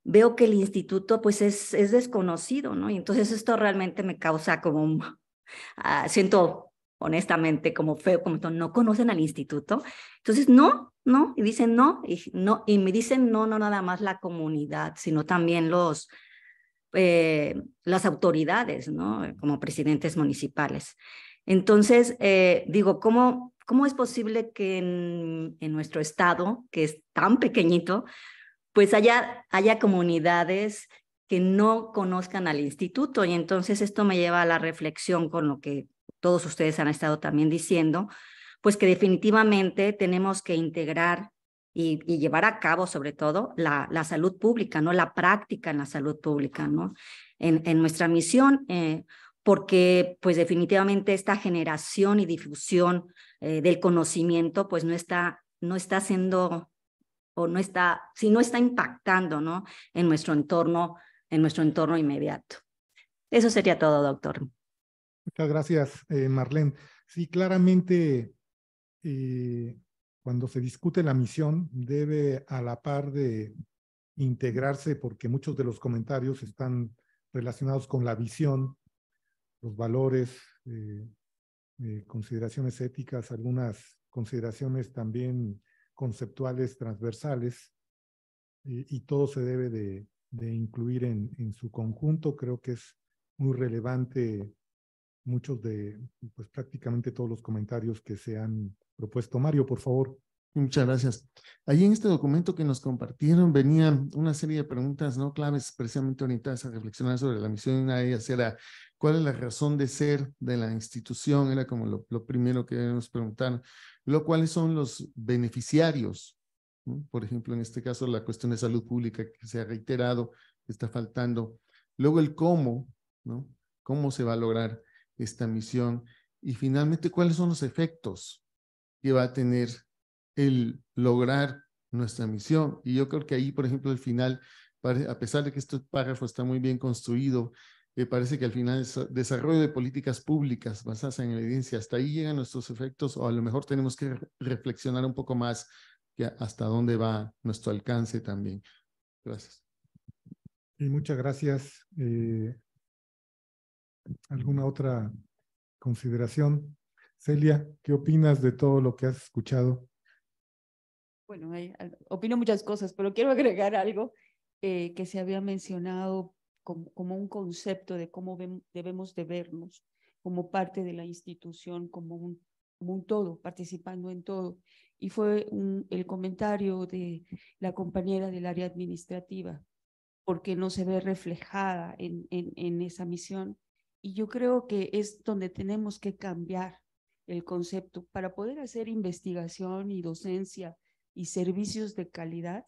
veo que el instituto pues es, es desconocido, ¿no? Y entonces esto realmente me causa como un, ah, siento honestamente, como feo, como no conocen al instituto. Entonces, no, no, y dicen no, y, no, y me dicen no, no nada más la comunidad, sino también los, eh, las autoridades, ¿no? Eh, como presidentes municipales. Entonces, eh, digo, ¿cómo, ¿cómo es posible que en, nuestro estado, que es tan pequeñito, pues haya, haya comunidades que no conozcan al instituto? Y entonces esto me lleva a la reflexión con lo que todos ustedes han estado también diciendo, pues que definitivamente tenemos que integrar y, llevar a cabo sobre todo la, salud pública, ¿no? La práctica en la salud pública, ¿no? En, nuestra misión, eh, porque pues definitivamente esta generación y difusión eh, del conocimiento pues no está, no está siendo o no está, si no está impactando, ¿no? En nuestro entorno, en nuestro entorno inmediato. Eso sería todo, doctor. Muchas gracias, eh, Marlene. Sí, claramente eh, cuando se discute la misión debe a la par de integrarse porque muchos de los comentarios están relacionados con la visión, los valores, eh, consideraciones éticas, algunas consideraciones también conceptuales transversales, y todo se debe de, incluir en, en, su conjunto. Creo que es muy relevante muchos de, pues prácticamente todos los comentarios que se han propuesto. Mario, por favor. Muchas gracias. Allí en este documento que nos compartieron venían una serie de preguntas no claves, precisamente orientadas a reflexionar sobre la misión. Una de ellas era, ¿cuál es la razón de ser de la institución? Era como lo, lo primero que nos preguntaron. Lo, ¿Cuáles son los beneficiarios? Por ejemplo, en este caso, la cuestión de salud pública que se ha reiterado, está faltando. Luego el cómo, ¿no? ¿Cómo se va a lograr? esta misión y finalmente cuáles son los efectos que va a tener el lograr nuestra misión. Y yo creo que ahí, por ejemplo, el final, a pesar de que este párrafo está muy bien construido, me eh, parece que al final es desarrollo de políticas públicas basadas en evidencia, hasta ahí llegan nuestros efectos o a lo mejor tenemos que reflexionar un poco más que hasta dónde va nuestro alcance también. Gracias. Y muchas gracias, eh, alguna otra consideración. Celia, ¿qué opinas de todo lo que has escuchado? Bueno, opino muchas cosas, pero quiero agregar algo eh, que se había mencionado como, como un concepto de cómo debemos de vernos como parte de la institución, como un, un todo, participando en todo. Y fue el comentario de la compañera del área administrativa, porque no se ve reflejada en, en esa misión y yo creo que es donde tenemos que cambiar el concepto para poder hacer investigación y docencia y servicios de calidad.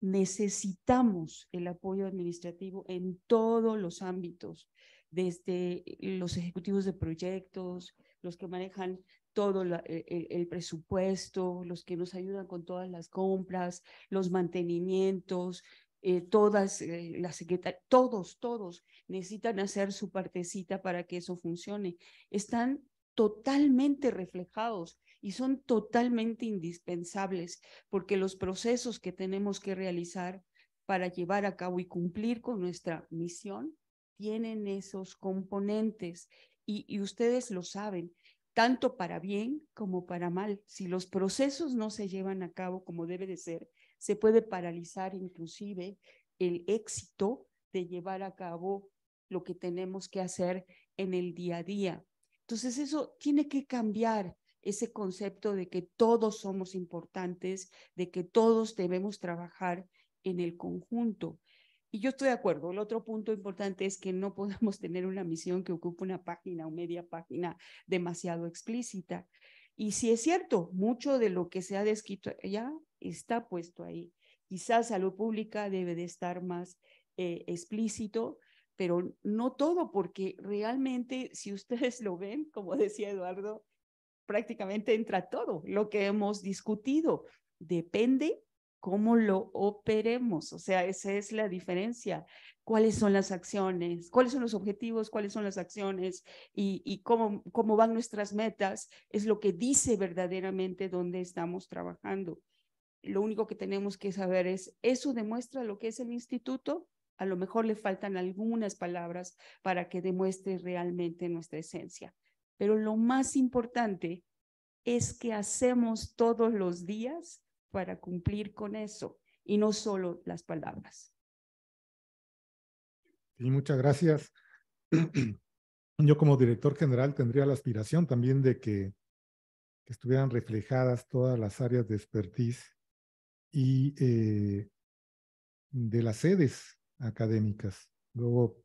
Necesitamos el apoyo administrativo en todos los ámbitos, desde los ejecutivos de proyectos, los que manejan todo e, e, el, presupuesto, los que nos ayudan con todas las compras, los mantenimientos, eh, todas eh, las secretarias, todos, todos necesitan hacer su partecita para que eso funcione. Están totalmente reflejados y son totalmente indispensables porque los procesos que tenemos que realizar para llevar a cabo y cumplir con nuestra misión tienen esos componentes y ustedes lo saben tanto para bien como para mal. Si los procesos no se llevan a cabo como debe de ser, se puede paralizar inclusive el éxito de llevar a cabo lo que tenemos que hacer en el día a día. Entonces eso tiene que cambiar ese concepto de que todos somos importantes, de que todos debemos trabajar en el conjunto. Y yo estoy de acuerdo. El otro punto importante es que no podemos tener una misión que ocupe una página o media página demasiado explícita. Y si es cierto, mucho de lo que se ha descrito ya está puesto ahí. Quizás salud pública debe de estar más eh, explícito, pero no todo, porque realmente si ustedes lo ven, como decía Eduardo, prácticamente entra todo lo que hemos discutido. Depende cómo lo operemos. O sea, esa es la diferencia. ¿Cuáles son las acciones? ¿Cuáles son los objetivos? ¿Cuáles son las acciones? Y, cómo van nuestras metas es lo que dice verdaderamente dónde estamos trabajando. Lo único que tenemos que saber es, ¿eso demuestra lo que es el instituto? A lo mejor le faltan algunas palabras para que demuestre realmente nuestra esencia. Pero lo más importante es que hacemos todos los días para cumplir con eso y no solo las palabras. muchas gracias. Yo como director general tendría la aspiración también de que, estuvieran reflejadas todas las áreas de expertise y eh, de las sedes académicas. Luego,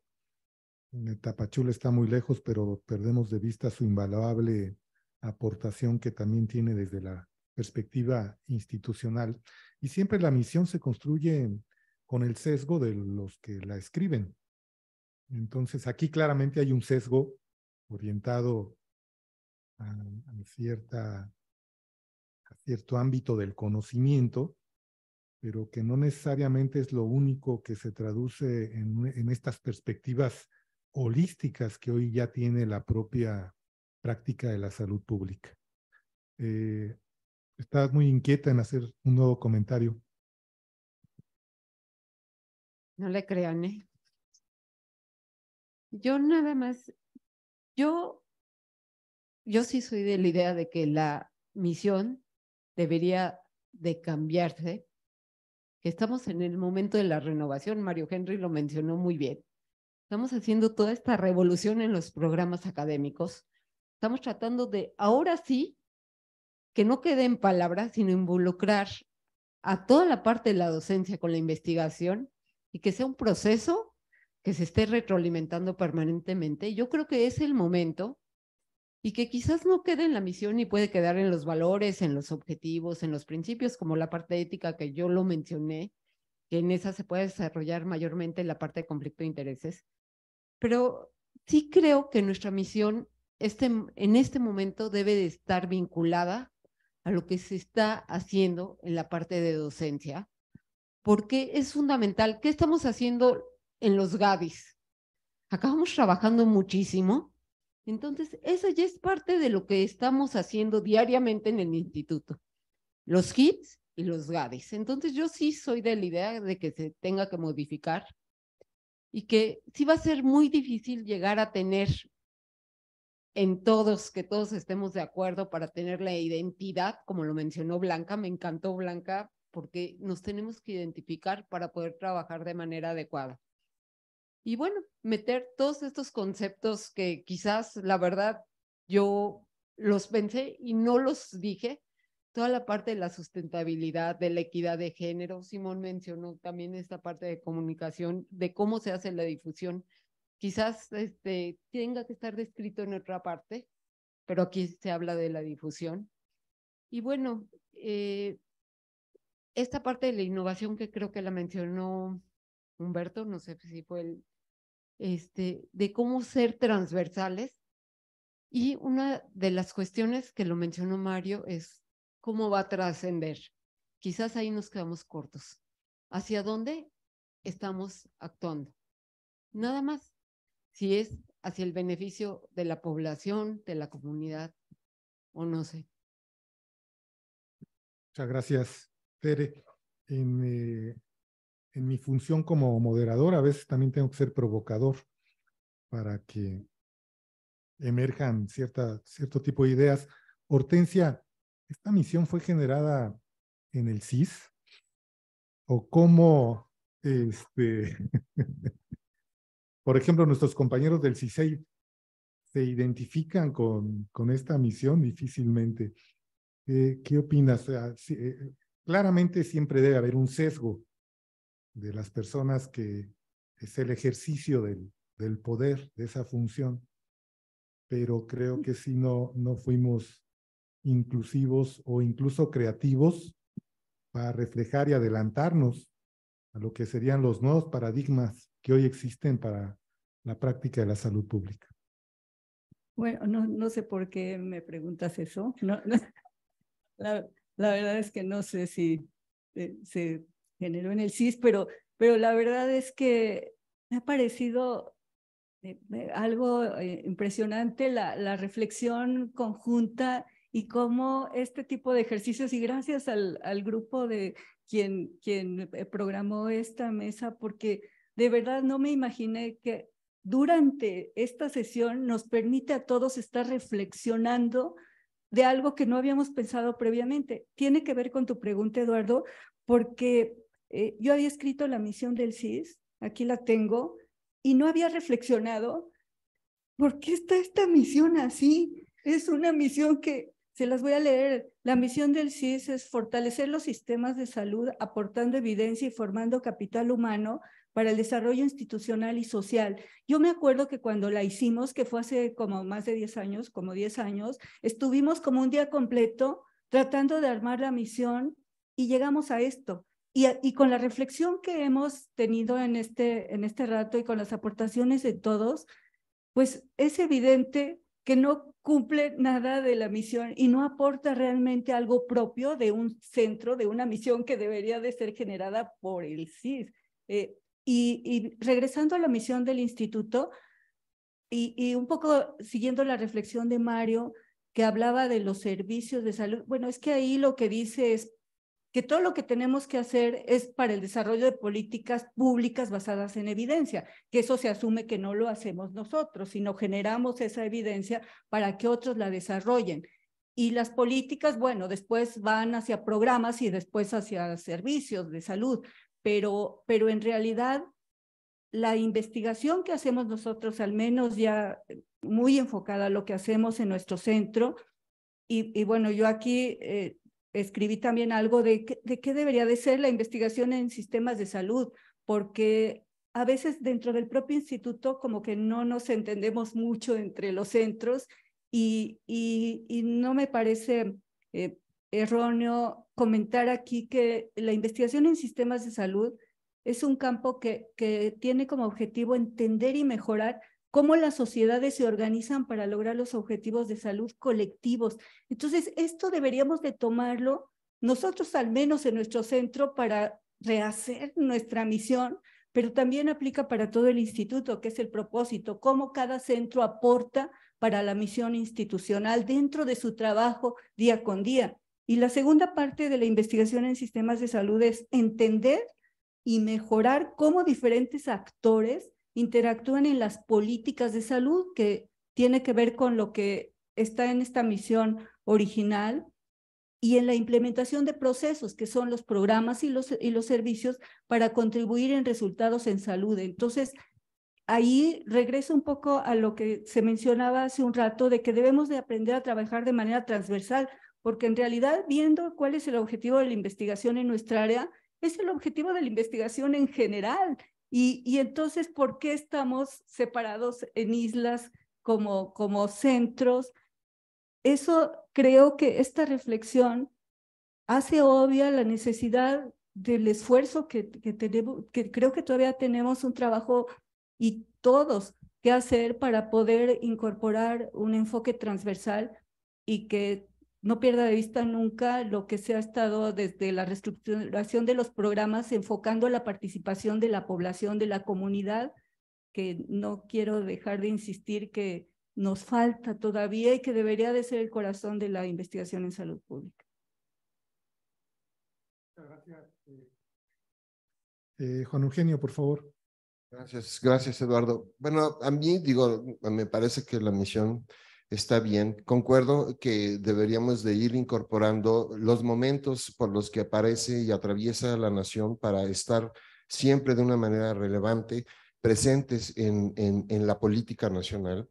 eh, Tapachula está muy lejos, pero perdemos de vista su invaluable aportación que también tiene desde la perspectiva institucional. Y siempre la misión se construye con el sesgo de los que la escriben. Entonces, aquí claramente hay un sesgo orientado a, cierta, a cierto ámbito del conocimiento, pero que no necesariamente es lo único que se traduce en, estas perspectivas holísticas que hoy ya tiene la propia práctica de la salud pública. Eh, estás muy inquieta en hacer un nuevo comentario. No le crean, ¿eh? Yo nada más, yo, yo sí soy de la idea de que la misión debería de cambiarse, que estamos en el momento de la renovación, Mario Henry lo mencionó muy bien. Estamos haciendo toda esta revolución en los programas académicos. Estamos tratando de, ahora sí, que no quede en palabras, sino involucrar a toda la parte de la docencia con la investigación y que sea un proceso que se esté retroalimentando permanentemente. Yo creo que es el momento y que quizás no quede en la misión y puede quedar en los valores, en los objetivos, en los principios, como la parte ética que yo lo mencioné, que en esa se puede desarrollar mayormente la parte de conflicto de intereses. Pero sí creo que nuestra misión este, en este momento debe de estar vinculada a lo que se está haciendo en la parte de docencia, porque es fundamental. ¿Qué estamos haciendo en los GADIS? Acabamos trabajando muchísimo. Entonces, esa ya es parte de lo que estamos haciendo diariamente en el instituto. Los hits y los GADIS. Entonces, yo sí soy de la idea de que se tenga que modificar y que sí va a ser muy difícil llegar a tener en todos, que todos estemos de acuerdo para tener la identidad, como lo mencionó Blanca, me encantó Blanca, porque nos tenemos que identificar para poder trabajar de manera adecuada. Y bueno, meter todos estos conceptos que quizás, la verdad, yo los pensé y no los dije, toda la parte de la sustentabilidad, de la equidad de género. Simón mencionó también esta parte de comunicación, de cómo se hace la difusión quizás este, tenga que estar descrito en otra parte, pero aquí se habla de la difusión. Y bueno, eh, esta parte de la innovación que creo que la mencionó Humberto, no sé si fue el, este, de cómo ser transversales. Y una de las cuestiones que lo mencionó Mario es cómo va a trascender. Quizás ahí nos quedamos cortos. ¿Hacia dónde estamos actuando? Nada más si es hacia el beneficio de la población, de la comunidad, o no sé. Muchas gracias, Tere. Eh, en, mi función como moderador, a veces también tengo que ser provocador para que emerjan cierta, cierto tipo de ideas. Hortensia, ¿esta misión fue generada en el CIS? ¿O cómo este, Por ejemplo, nuestros compañeros del CISEI e se identifican con, con esta misión difícilmente. Eh, ¿Qué opinas? Ah, eh, claramente siempre debe haber un sesgo de las personas que es el ejercicio del, del poder, de esa función, pero creo que si no, no fuimos inclusivos o incluso creativos para reflejar y adelantarnos a lo que serían los nuevos paradigmas que hoy existen para la práctica de la salud pública. Bueno, no, no sé por qué me preguntas eso. la, verdad es que no sé si eh, se generó en el CIS, pero, pero la verdad es que me ha parecido eh, eh, algo impresionante la, reflexión conjunta y cómo este tipo de ejercicios, y gracias al, al grupo de quien, quien programó esta mesa, porque de verdad no me imaginé que durante esta sesión nos permite a todos estar reflexionando de algo que no habíamos pensado previamente. Tiene que ver con tu pregunta, Eduardo, porque eh, yo había escrito la misión del CIS, aquí la tengo, y no había reflexionado por qué está esta misión así. Es una misión que, se las voy a leer, la misión del CIS es fortalecer los sistemas de salud aportando evidencia y formando capital humano para el desarrollo institucional y social. Yo me acuerdo que cuando la hicimos, que fue hace como más de 10 años, como 10 años, estuvimos como un día completo tratando de armar la misión y llegamos a esto. Y, con la reflexión que hemos tenido en este, en este rato y con las aportaciones de todos, pues es evidente que no cumple nada de la misión y no aporta realmente algo propio de un centro, de una misión que debería de ser generada por el CIS. Eh, y, regresando a la misión del instituto y un poco siguiendo la reflexión de Mario, que hablaba de los servicios de salud, bueno, es que ahí lo que dice es que todo lo que tenemos que hacer es para el desarrollo de políticas públicas basadas en evidencia, que eso se asume que no lo hacemos nosotros, sino generamos esa evidencia para que otros la desarrollen. Y las políticas, bueno, después van hacia programas y después hacia servicios de salud, pero, en realidad la investigación que hacemos nosotros, al menos ya muy enfocada a lo que hacemos en nuestro centro, y, bueno, yo aquí eh, escribí también algo de, qué debería de ser la investigación en sistemas de salud, porque a veces dentro del propio instituto como que no nos entendemos mucho entre los centros y, no me parece eh, erróneo comentar aquí que la investigación en sistemas de salud es un campo que, tiene como objetivo entender y mejorar cómo las sociedades se organizan para lograr los objetivos de salud colectivos. Entonces, esto deberíamos de tomarlo nosotros al menos en nuestro centro para rehacer nuestra misión, pero también aplica para todo el instituto, que es el propósito, cómo cada centro aporta para la misión institucional dentro de su trabajo día con día. Y la segunda parte de la investigación en sistemas de salud es entender y mejorar cómo diferentes actores interactúan en las políticas de salud, que tiene que ver con lo que está en esta misión original, y en la implementación de procesos, que son los programas y los, y los servicios para contribuir en resultados en salud. Entonces, ahí regreso un poco a lo que se mencionaba hace un rato de que debemos de aprender a trabajar de manera transversal porque en realidad viendo cuál es el objetivo de la investigación en nuestra área, es el objetivo de la investigación en general. Y, y entonces, ¿por qué estamos separados en islas como, como centros? Eso creo que esta reflexión hace obvia la necesidad del esfuerzo que, que tenemos, que creo que todavía tenemos un trabajo y todos que hacer para poder incorporar un enfoque transversal y que no pierda de vista nunca lo que se ha estado desde la reestructuración de los programas enfocando la participación de la población, de la comunidad, que no quiero dejar de insistir que nos falta todavía y que debería de ser el corazón de la investigación en salud pública. Gracias. Eh. Eh, Juan Eugenio, por favor. Gracias, gracias Eduardo. Bueno, a mí digo, me parece que la misión Está bien, concuerdo que deberíamos de ir incorporando los momentos por los que aparece y atraviesa la nación para estar siempre de una manera relevante presentes en, en, la política nacional.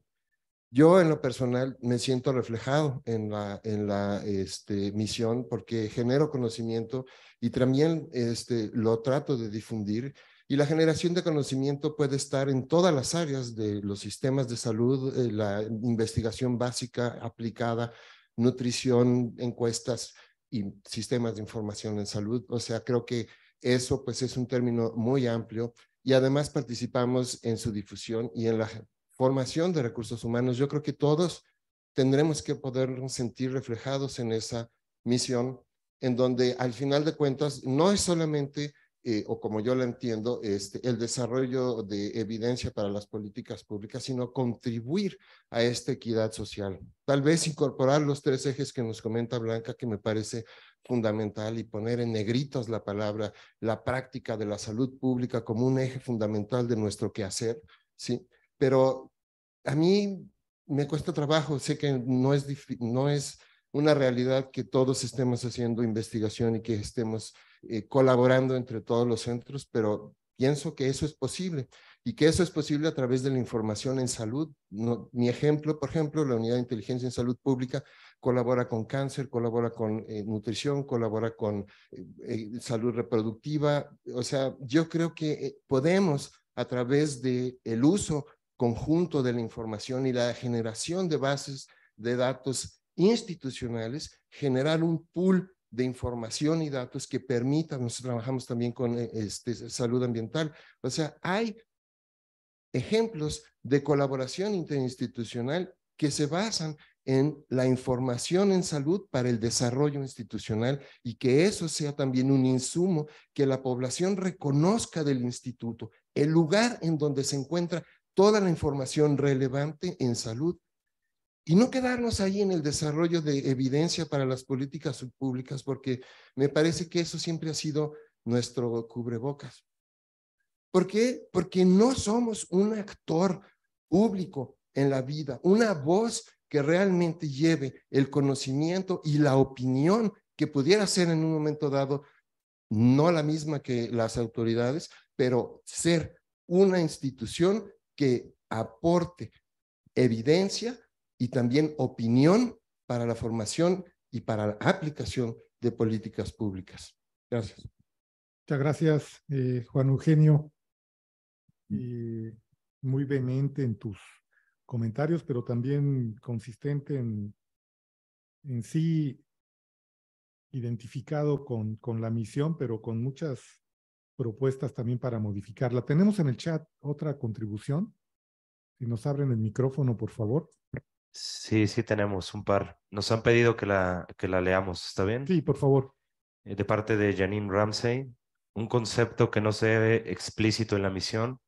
Yo en lo personal me siento reflejado en la, en la este, misión porque genero conocimiento y también este, lo trato de difundir y la generación de conocimiento puede estar en todas las áreas de los sistemas de salud, eh, la investigación básica aplicada, nutrición, encuestas y sistemas de información en salud. O sea, creo que eso pues es un término muy amplio y además participamos en su difusión y en la formación de recursos humanos. Yo creo que todos tendremos que poder sentir reflejados en esa misión en donde al final de cuentas no es solamente eh, o como yo lo entiendo, este, el desarrollo de evidencia para las políticas públicas, sino contribuir a esta equidad social. Tal vez incorporar los tres ejes que nos comenta Blanca, que me parece fundamental, y poner en negritos la palabra, la práctica de la salud pública como un eje fundamental de nuestro quehacer, ¿sí? Pero a mí me cuesta trabajo, sé que no es, no es una realidad que todos estemos haciendo investigación y que estemos eh, colaborando entre todos los centros, pero pienso que eso es posible y que eso es posible a través de la información en salud. mi ejemplo, por ejemplo, la Unidad de Inteligencia en Salud Pública colabora con cáncer, colabora con eh, nutrición, colabora con eh, salud reproductiva. O sea, yo creo que podemos a través del el uso conjunto de la información y la generación de bases de datos institucionales, generar un pool de información y datos que permita, nosotros trabajamos también con eh, este, salud ambiental, o sea, hay ejemplos de colaboración interinstitucional que se basan en la información en salud para el desarrollo institucional y que eso sea también un insumo que la población reconozca del instituto, el lugar en donde se encuentra toda la información relevante en salud y no quedarnos ahí en el desarrollo de evidencia para las políticas públicas, porque me parece que eso siempre ha sido nuestro cubrebocas. ¿Por qué? Porque no somos un actor público en la vida, una voz que realmente lleve el conocimiento y la opinión que pudiera ser en un momento dado, no la misma que las autoridades, pero ser una institución que aporte evidencia y también opinión para la formación y para la aplicación de políticas públicas. Gracias. Muchas gracias, eh, Juan Eugenio. muy vehemente en tus comentarios, pero también consistente en, en sí identificado con, con la misión, pero con muchas propuestas también para modificarla. Tenemos en el chat otra contribución. Si nos abren el micrófono, por favor. Sí, sí tenemos un par. Nos han pedido que la, que la leamos, ¿está bien? Sí, por favor. Eh, de parte de Janine Ramsey, un concepto que no se ve explícito en la misión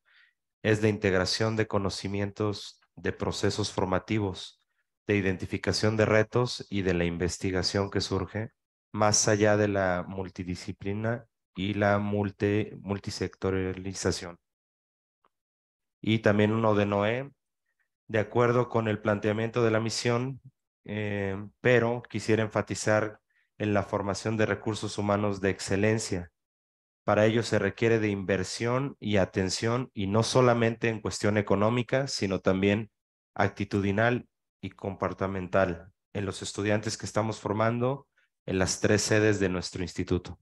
es de integración de conocimientos de procesos formativos, de identificación de retos y de la investigación que surge más allá de la multidisciplina y la multi, multisectorialización. Y también uno de Noé, de acuerdo con el planteamiento de la misión, eh, pero quisiera enfatizar en la formación de recursos humanos de excelencia. Para ello se requiere de inversión y atención, y no solamente en cuestión económica, sino también actitudinal y comportamental en los estudiantes que estamos formando en las tres sedes de nuestro instituto.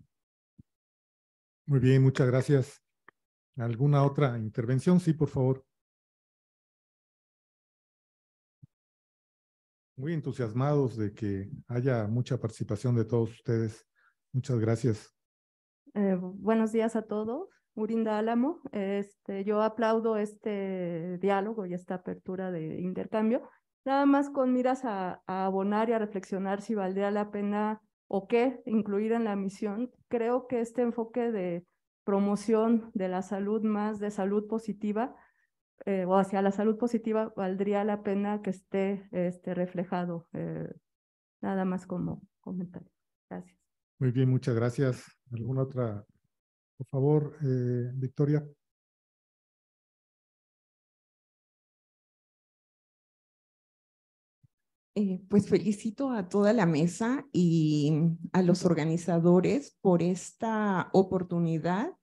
Muy bien, muchas gracias. ¿Alguna otra intervención? Sí, por favor. muy entusiasmados de que haya mucha participación de todos ustedes. Muchas gracias. Eh, buenos días a todos. Urinda Álamo, este, yo aplaudo este diálogo y esta apertura de intercambio, nada más con miras a, a abonar y a reflexionar si valdría la pena o qué incluir en la misión. Creo que este enfoque de promoción de la salud más de salud positiva eh, o hacia la salud positiva, valdría la pena que esté este, reflejado. Eh, nada más como comentario. Gracias. Muy bien, muchas gracias. ¿Alguna otra? Por favor, eh, Victoria. pues felicito a toda la mesa y mm, a los organizadores por esta oportunidad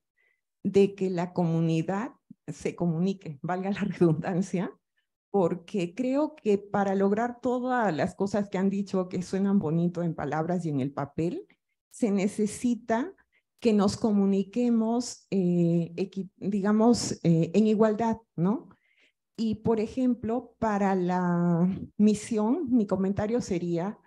de que la comunidad se comunique, valga la redundancia, porque creo que para lograr todas las cosas que han dicho que suenan bonito en palabras y en el papel, se necesita que nos comuniquemos, eh, digamos, eh, en igualdad, ¿no? Y, por ejemplo, para la misión, mi comentario sería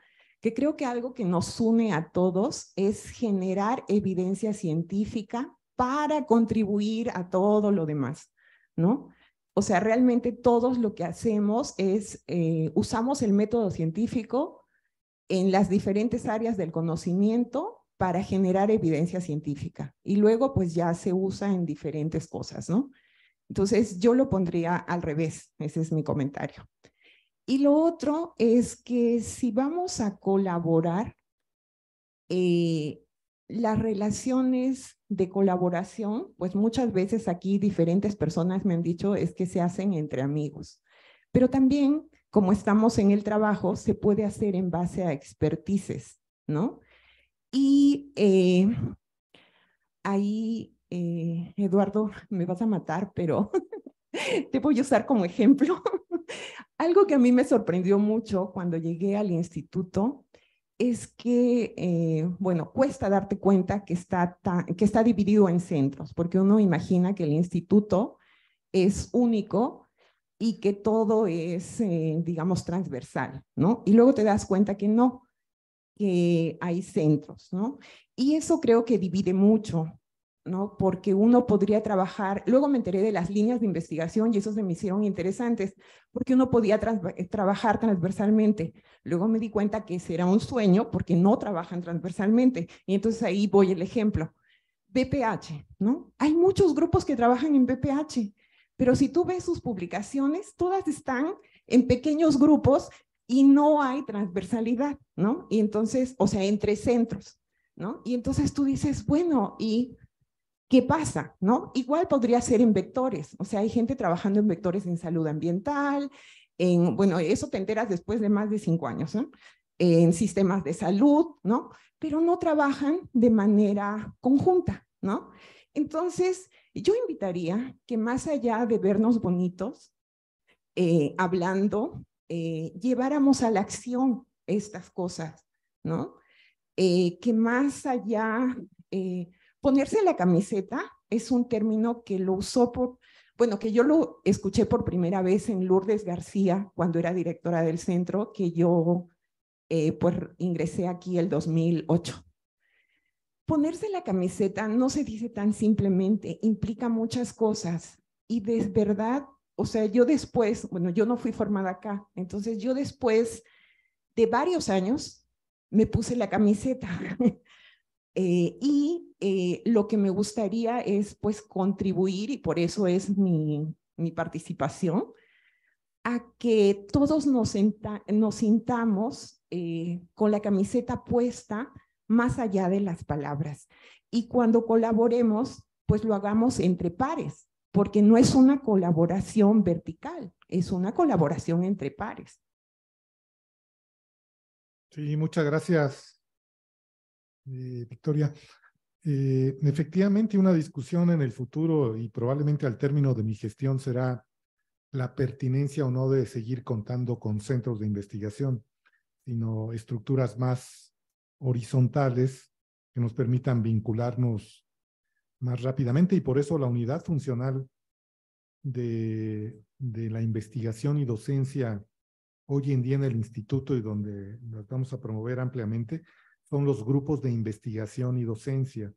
que creo que algo que nos une a todos es generar evidencia científica para contribuir a todo lo demás, ¿no? O sea, realmente todos lo que hacemos es, eh, usamos el método científico en las diferentes áreas del conocimiento para generar evidencia científica y luego pues ya se usa en diferentes cosas, ¿no? Entonces yo lo pondría al revés, ese es mi comentario. Y lo otro es que si vamos a colaborar, eh, las relaciones de colaboración, pues muchas veces aquí diferentes personas me han dicho es que se hacen entre amigos. Pero también, como estamos en el trabajo, se puede hacer en base a expertices, ¿no? Y eh, ahí, eh, Eduardo, me vas a matar, pero te voy a usar como ejemplo. Algo que a mí me sorprendió mucho cuando llegué al instituto es que, eh, bueno, cuesta darte cuenta que está, que está dividido en centros, porque uno imagina que el instituto es único y que todo es, eh, digamos, transversal, ¿no? Y luego te das cuenta que no, que hay centros, ¿no? Y eso creo que divide mucho, ¿no? Porque uno podría trabajar, luego me enteré de las líneas de investigación y eso se me hicieron interesantes, porque uno podía eh, trabajar transversalmente. Luego me di cuenta que será un sueño porque no trabajan transversalmente. Y entonces ahí voy el ejemplo. BPH, ¿no? Hay muchos grupos que trabajan en BPH, pero si tú ves sus publicaciones, todas están en pequeños grupos y no hay transversalidad, ¿no? Y entonces, o sea, entre centros, ¿no? Y entonces tú dices, bueno, ¿y ¿Qué pasa? ¿No? Igual podría ser en vectores, o sea, hay gente trabajando en vectores en salud ambiental, en, bueno, eso te enteras después de más de cinco años, ¿no? en sistemas de salud, ¿no? Pero no trabajan de manera conjunta, ¿no? Entonces, yo invitaría que más allá de vernos bonitos, eh, hablando, eh, lleváramos a la acción estas cosas, ¿no? Eh, que más allá Ponerse la camiseta es un término que lo usó por, bueno, que yo lo escuché por primera vez en Lourdes García cuando era directora del centro, que yo eh, pues ingresé aquí el 2008. Ponerse la camiseta no se dice tan simplemente, implica muchas cosas y de verdad, o sea, yo después, bueno, yo no fui formada acá, entonces yo después de varios años me puse la camiseta. Eh, y eh, lo que me gustaría es pues contribuir, y por eso es mi, mi participación, a que todos nos, nos sintamos eh, con la camiseta puesta más allá de las palabras. Y cuando colaboremos, pues lo hagamos entre pares, porque no es una colaboración vertical, es una colaboración entre pares. Sí, muchas gracias, eh, Victoria. Eh, efectivamente, una discusión en el futuro y probablemente al término de mi gestión será la pertinencia o no de seguir contando con centros de investigación, sino estructuras más horizontales que nos permitan vincularnos más rápidamente y por eso la unidad funcional de, de la investigación y docencia hoy en día en el instituto y donde las vamos a promover ampliamente, son los grupos de investigación y docencia.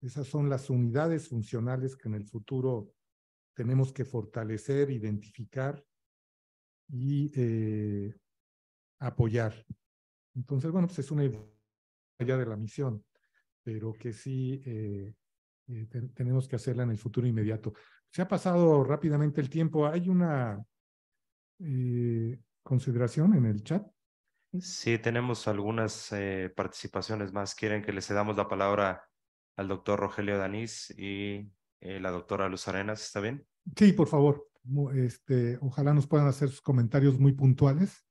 Esas son las unidades funcionales que en el futuro tenemos que fortalecer, identificar y eh, apoyar. Entonces, bueno, pues es una idea de la misión, pero que sí eh, eh, tenemos que hacerla en el futuro inmediato. Se ha pasado rápidamente el tiempo. Hay una consideración en el chat. Sí, tenemos algunas eh, participaciones más. Quieren que les cedamos la palabra al doctor Rogelio Danís y eh, la doctora Luz Arenas, ¿está bien? Sí, por favor. Este, ojalá nos puedan hacer sus comentarios muy puntuales.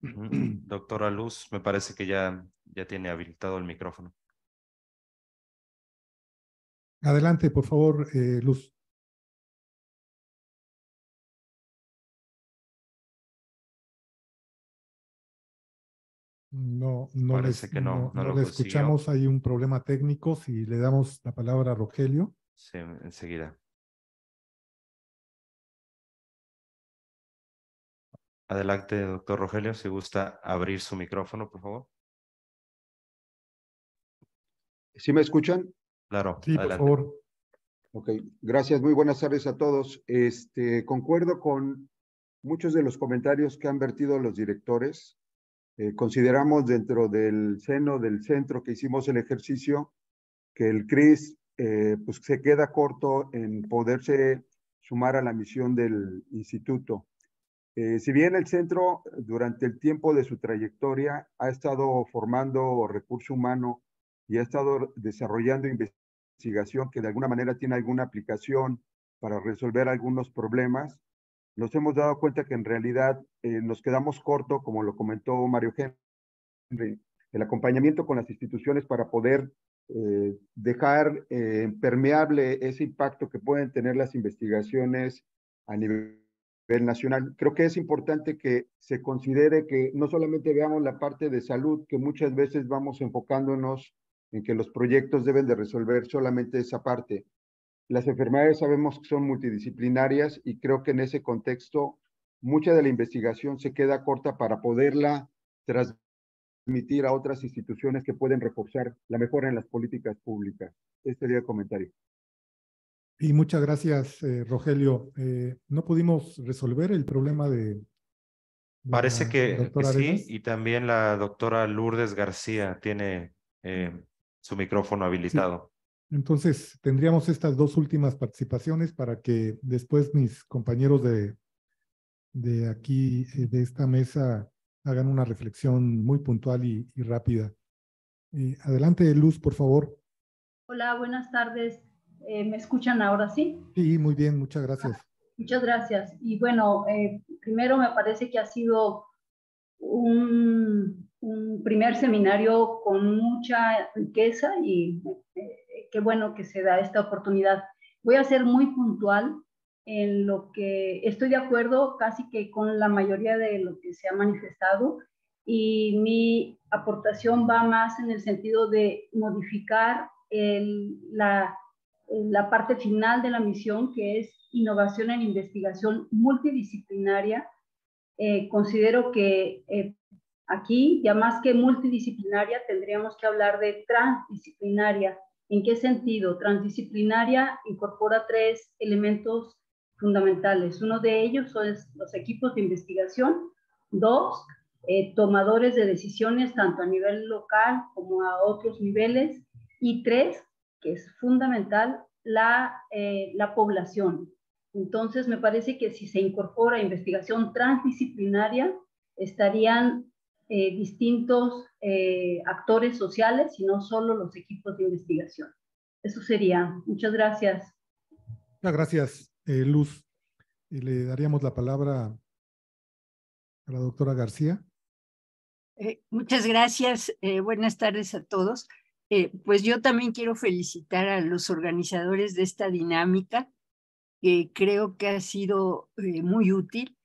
Doctora Luz, me parece que ya, ya tiene habilitado el micrófono. Adelante, por favor, eh, Luz. No, no, Parece que no, lo, escuchamos. Hay un problema técnico. Si le damos la palabra a Rogelio. Sí, enseguida. Adelante, doctor Rogelio, si gusta abrir su micrófono, por favor. ¿Sí me escuchan? Claro. Sí, por favor. Ok, gracias. Muy buenas tardes a todos. Este, concuerdo con muchos de los comentarios que han vertido los directores eh, consideramos dentro del seno del centro que hicimos el ejercicio que el CRIS eh, pues, se queda corto en poderse sumar a la misión del instituto. Eh, si bien el centro durante el tiempo de su trayectoria ha estado formando recurso humano y ha estado desarrollando investigación que de alguna manera tiene alguna aplicación para resolver algunos problemas, nos hemos dado cuenta que en realidad eh, nos quedamos corto, como lo comentó Mario Henry, el acompañamiento con las instituciones para poder eh, dejar eh, permeable ese impacto que pueden tener las investigaciones a nivel nacional. Creo que es importante que se considere que no solamente veamos la parte de salud, que muchas veces vamos enfocándonos en que los proyectos deben de resolver solamente esa parte, las enfermedades sabemos que son multidisciplinarias y creo que en ese contexto mucha de la investigación se queda corta para poderla transmitir a otras instituciones que pueden reforzar la mejora en las políticas públicas. Este sería el comentario. Y muchas gracias, eh, Rogelio. Eh, no pudimos resolver el problema de... Parece que, sí, y también la doctora Lourdes García tiene eh, su micrófono habilitado. Entonces, tendríamos estas dos últimas participaciones para que después mis compañeros de, de aquí, eh, de esta mesa, hagan una reflexión muy puntual y, rápida. Eh, adelante, Luz, por favor. Hola, buenas tardes. Eh, ¿Me escuchan ahora sí? Sí, muy bien, muchas gracias. Muchas gracias. Y bueno, primero me parece que ha sido un, primer seminario con mucha riqueza y qué bueno que se da esta oportunidad. Voy a ser muy puntual en lo que estoy de acuerdo casi que con la mayoría de lo que se ha manifestado y mi aportación va más en el sentido de modificar la, parte final de la misión que es innovación en investigación multidisciplinaria. Eh, considero que eh, aquí, ya más que multidisciplinaria, tendríamos que hablar de transdisciplinaria ¿En qué sentido? Transdisciplinaria incorpora tres elementos fundamentales. Uno de ellos son los equipos de investigación. Dos, eh, tomadores de decisiones tanto a nivel local como a otros niveles. Y tres, que es fundamental, la, eh, población. Entonces, me parece que si se incorpora investigación transdisciplinaria, estarían eh, distintos eh, actores sociales, y no solo los equipos de investigación. Eso sería. Muchas gracias. Muchas ah, gracias, eh, Luz. Y eh, le daríamos la palabra a la doctora García. muchas gracias. buenas tardes a todos. pues yo también quiero felicitar a los organizadores de esta dinámica, que creo que ha sido muy útil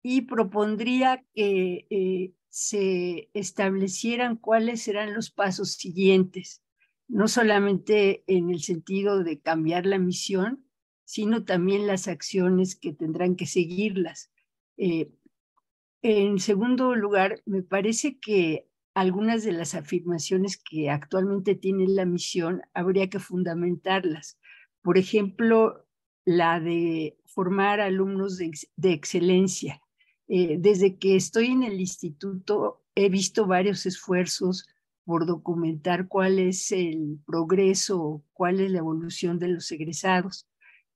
y propondría que se establecieran cuáles serán los pasos siguientes, no solamente en el sentido de cambiar la misión, sino también las acciones que tendrán que seguirlas. Eh, en segundo lugar, me parece que algunas de las afirmaciones que actualmente tiene la misión habría que fundamentarlas. Por ejemplo, la de formar alumnos de excelencia. Eh, desde que estoy en el instituto he visto varios esfuerzos por documentar cuál es el progreso, cuál es la evolución de los egresados.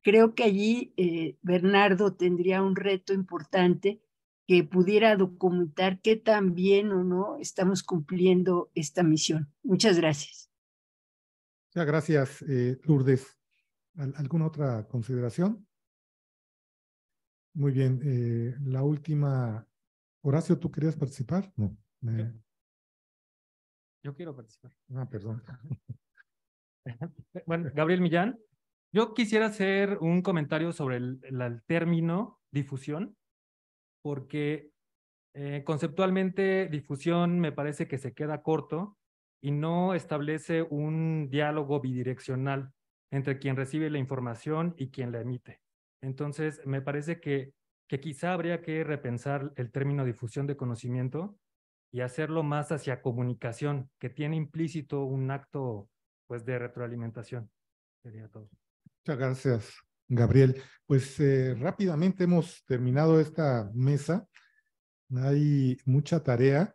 Creo que allí eh, Bernardo tendría un reto importante que pudiera documentar qué tan bien o no estamos cumpliendo esta misión. Muchas gracias. gracias, eh, Lourdes. ¿Alguna otra consideración? Muy bien. Eh, la última. Horacio, ¿tú querías participar? No. Yo quiero participar. Ah, perdón. bueno, Gabriel Millán. Yo quisiera hacer un comentario sobre el, término difusión, porque eh, conceptualmente difusión me parece que se queda corto y no establece un diálogo bidireccional entre quien recibe la información y quien la emite. Entonces, me parece que, que quizá habría que repensar el término difusión de conocimiento y hacerlo más hacia comunicación, que tiene implícito un acto pues, de retroalimentación. Sería todo. Muchas gracias, Gabriel. Pues eh, rápidamente hemos terminado esta mesa. Hay mucha tarea.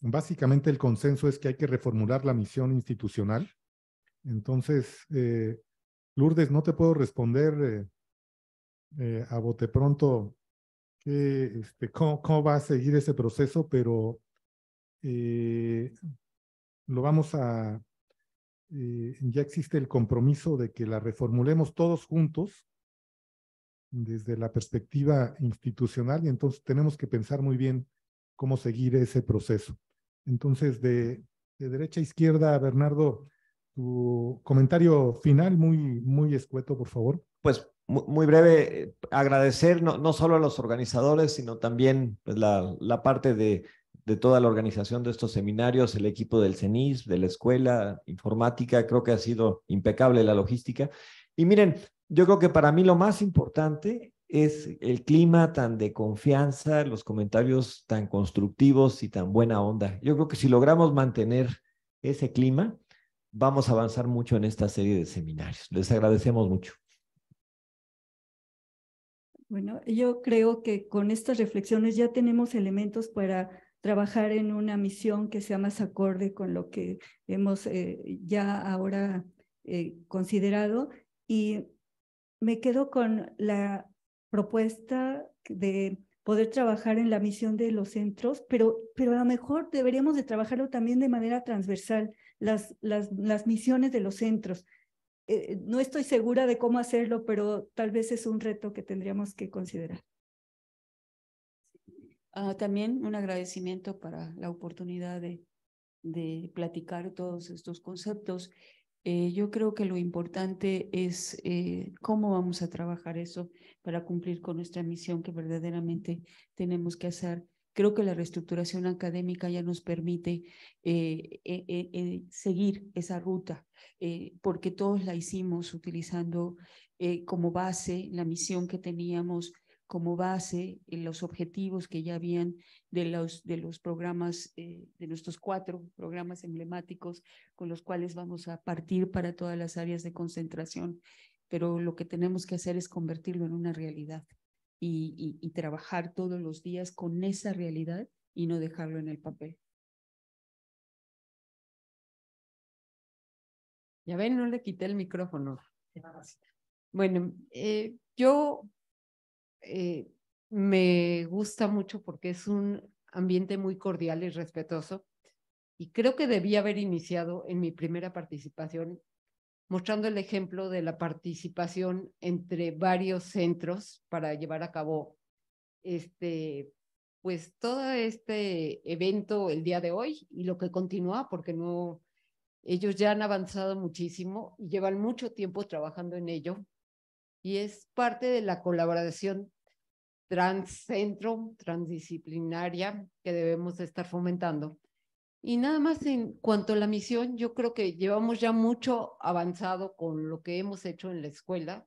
Básicamente el consenso es que hay que reformular la misión institucional. Entonces, eh, Lourdes, no te puedo responder eh, eh, a bote pronto este, cómo, va a seguir ese proceso, pero eh, lo vamos a, eh, ya existe el compromiso de que la reformulemos todos juntos desde la perspectiva institucional y entonces tenemos que pensar muy bien cómo seguir ese proceso. Entonces, de, derecha a izquierda, Bernardo, tu comentario final, muy, muy escueto, por favor. Pues muy breve, agradecer no, solo a los organizadores, sino también pues, la, parte de, de, toda la organización de estos seminarios, el equipo del CENIS, de la escuela informática, creo que ha sido impecable la logística. Y miren, yo creo que para mí lo más importante es el clima tan de confianza, los comentarios tan constructivos y tan buena onda. Yo creo que si logramos mantener ese clima, vamos a avanzar mucho en esta serie de seminarios. Les agradecemos mucho. Bueno, yo creo que con estas reflexiones ya tenemos elementos para trabajar en una misión que sea más acorde con lo que hemos eh, ya ahora eh, considerado. Y me quedo con la propuesta de poder trabajar en la misión de los centros, pero, a lo mejor deberíamos de trabajarlo también de manera transversal, las misiones de los centros. Eh, no estoy segura de cómo hacerlo, pero tal vez es un reto que tendríamos que considerar. Ah, también un agradecimiento para la oportunidad de, platicar todos estos conceptos. Eh, yo creo que lo importante es eh, cómo vamos a trabajar eso para cumplir con nuestra misión que verdaderamente tenemos que hacer Creo que la reestructuración académica ya nos permite eh, eh, eh, seguir esa ruta, porque todos la hicimos utilizando como base la misión que teníamos como base los objetivos que ya habían de los, de los programas, de nuestros cuatro programas emblemáticos con los cuales vamos a partir para todas las áreas de concentración, pero lo que tenemos que hacer es convertirlo en una realidad y, trabajar todos los días con esa realidad y no dejarlo en el papel. Ya ven, no le quité el micrófono. Bueno, eh, yo eh, me gusta mucho porque es un ambiente muy cordial y respetuoso. Y creo que debí haber iniciado en mi primera participación mostrando el ejemplo de la participación entre varios centros para llevar a cabo este, pues todo este evento el día de hoy y lo que continúa, porque no, ellos ya han avanzado muchísimo y llevan mucho tiempo trabajando en ello. Y es parte de la colaboración transcentro, transdisciplinaria que debemos estar fomentando y nada más en cuanto a la misión, yo creo que llevamos ya mucho avanzado con lo que hemos hecho en la escuela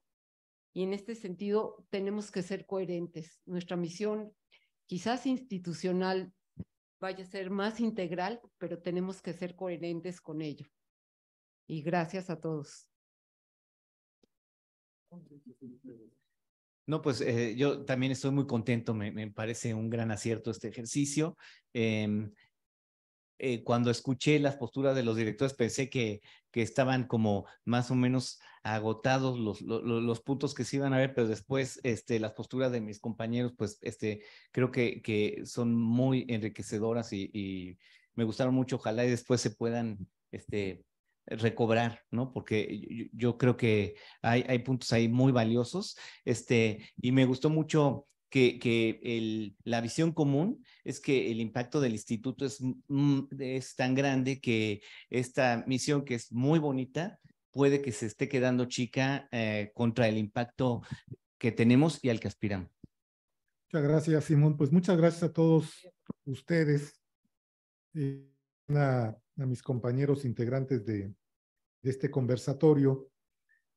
y en este sentido tenemos que ser coherentes. Nuestra misión quizás institucional vaya a ser más integral, pero tenemos que ser coherentes con ello. Y gracias a todos. No, pues eh, yo también estoy muy contento, me, me, parece un gran acierto este ejercicio. Em, eh, cuando escuché las posturas de los directores pensé que, que estaban como más o menos agotados los, los, puntos que se iban a ver, pero después este, las posturas de mis compañeros, pues este, creo que, que son muy enriquecedoras y, me gustaron mucho. Ojalá y después se puedan este, recobrar, ¿no? Porque yo, creo que hay, hay puntos ahí muy valiosos. Este, y me gustó mucho que, la visión común es que el impacto del instituto es, tan grande que esta misión que es muy bonita puede que se esté quedando chica eh, contra el impacto que tenemos y al que aspiramos. Muchas gracias, Simón. Pues muchas gracias a todos ustedes, eh, a, mis compañeros integrantes de, este conversatorio.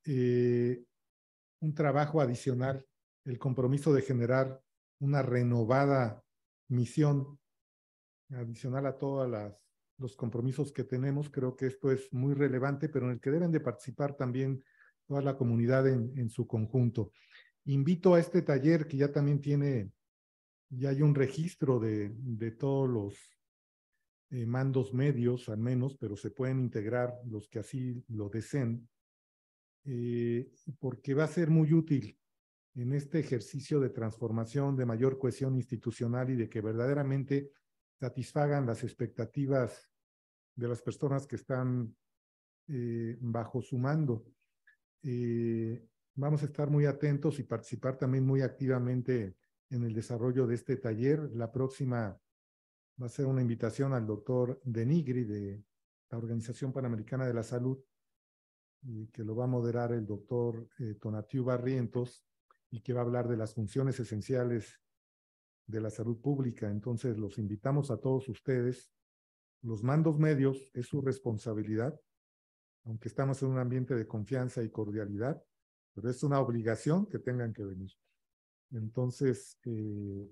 Eh, un trabajo adicional el compromiso de generar una renovada misión adicional a todos los compromisos que tenemos. Creo que esto es muy relevante, pero en el que deben de participar también toda la comunidad en, en su conjunto. Invito a este taller que ya también tiene, ya hay un registro de, de todos los eh, mandos medios, al menos, pero se pueden integrar los que así lo deseen, eh, porque va a ser muy útil en este ejercicio de transformación, de mayor cohesión institucional y de que verdaderamente satisfagan las expectativas de las personas que están eh, bajo su mando. Eh, vamos a estar muy atentos y participar también muy activamente en el desarrollo de este taller. La próxima va a ser una invitación al doctor Denigri de la Organización Panamericana de la Salud, que lo va a moderar el doctor eh, Barrientos, y que va a hablar de las funciones esenciales de la salud pública. Entonces, los invitamos a todos ustedes. Los mandos medios es su responsabilidad, aunque estamos en un ambiente de confianza y cordialidad, pero es una obligación que tengan que venir. Entonces, eh,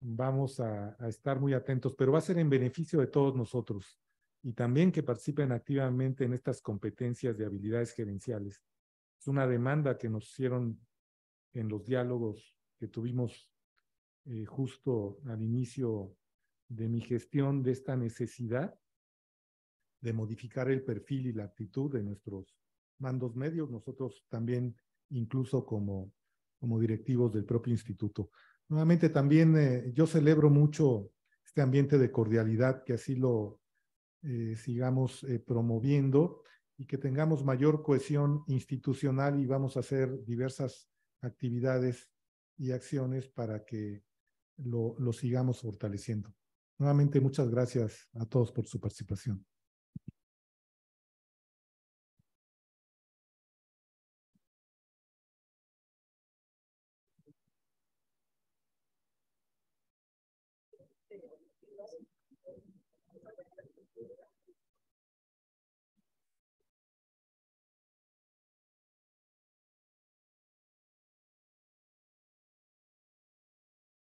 vamos a, a, estar muy atentos, pero va a ser en beneficio de todos nosotros y también que participen activamente en estas competencias de habilidades gerenciales. Es una demanda que nos hicieron en los diálogos que tuvimos eh, justo al inicio de mi gestión de esta necesidad de modificar el perfil y la actitud de nuestros mandos medios, nosotros también incluso como, como directivos del propio instituto. Nuevamente también eh, yo celebro mucho este ambiente de cordialidad que así lo eh, sigamos promoviendo y que tengamos mayor cohesión institucional y vamos a hacer diversas actividades y acciones para que lo, sigamos fortaleciendo. Nuevamente, muchas gracias a todos por su participación.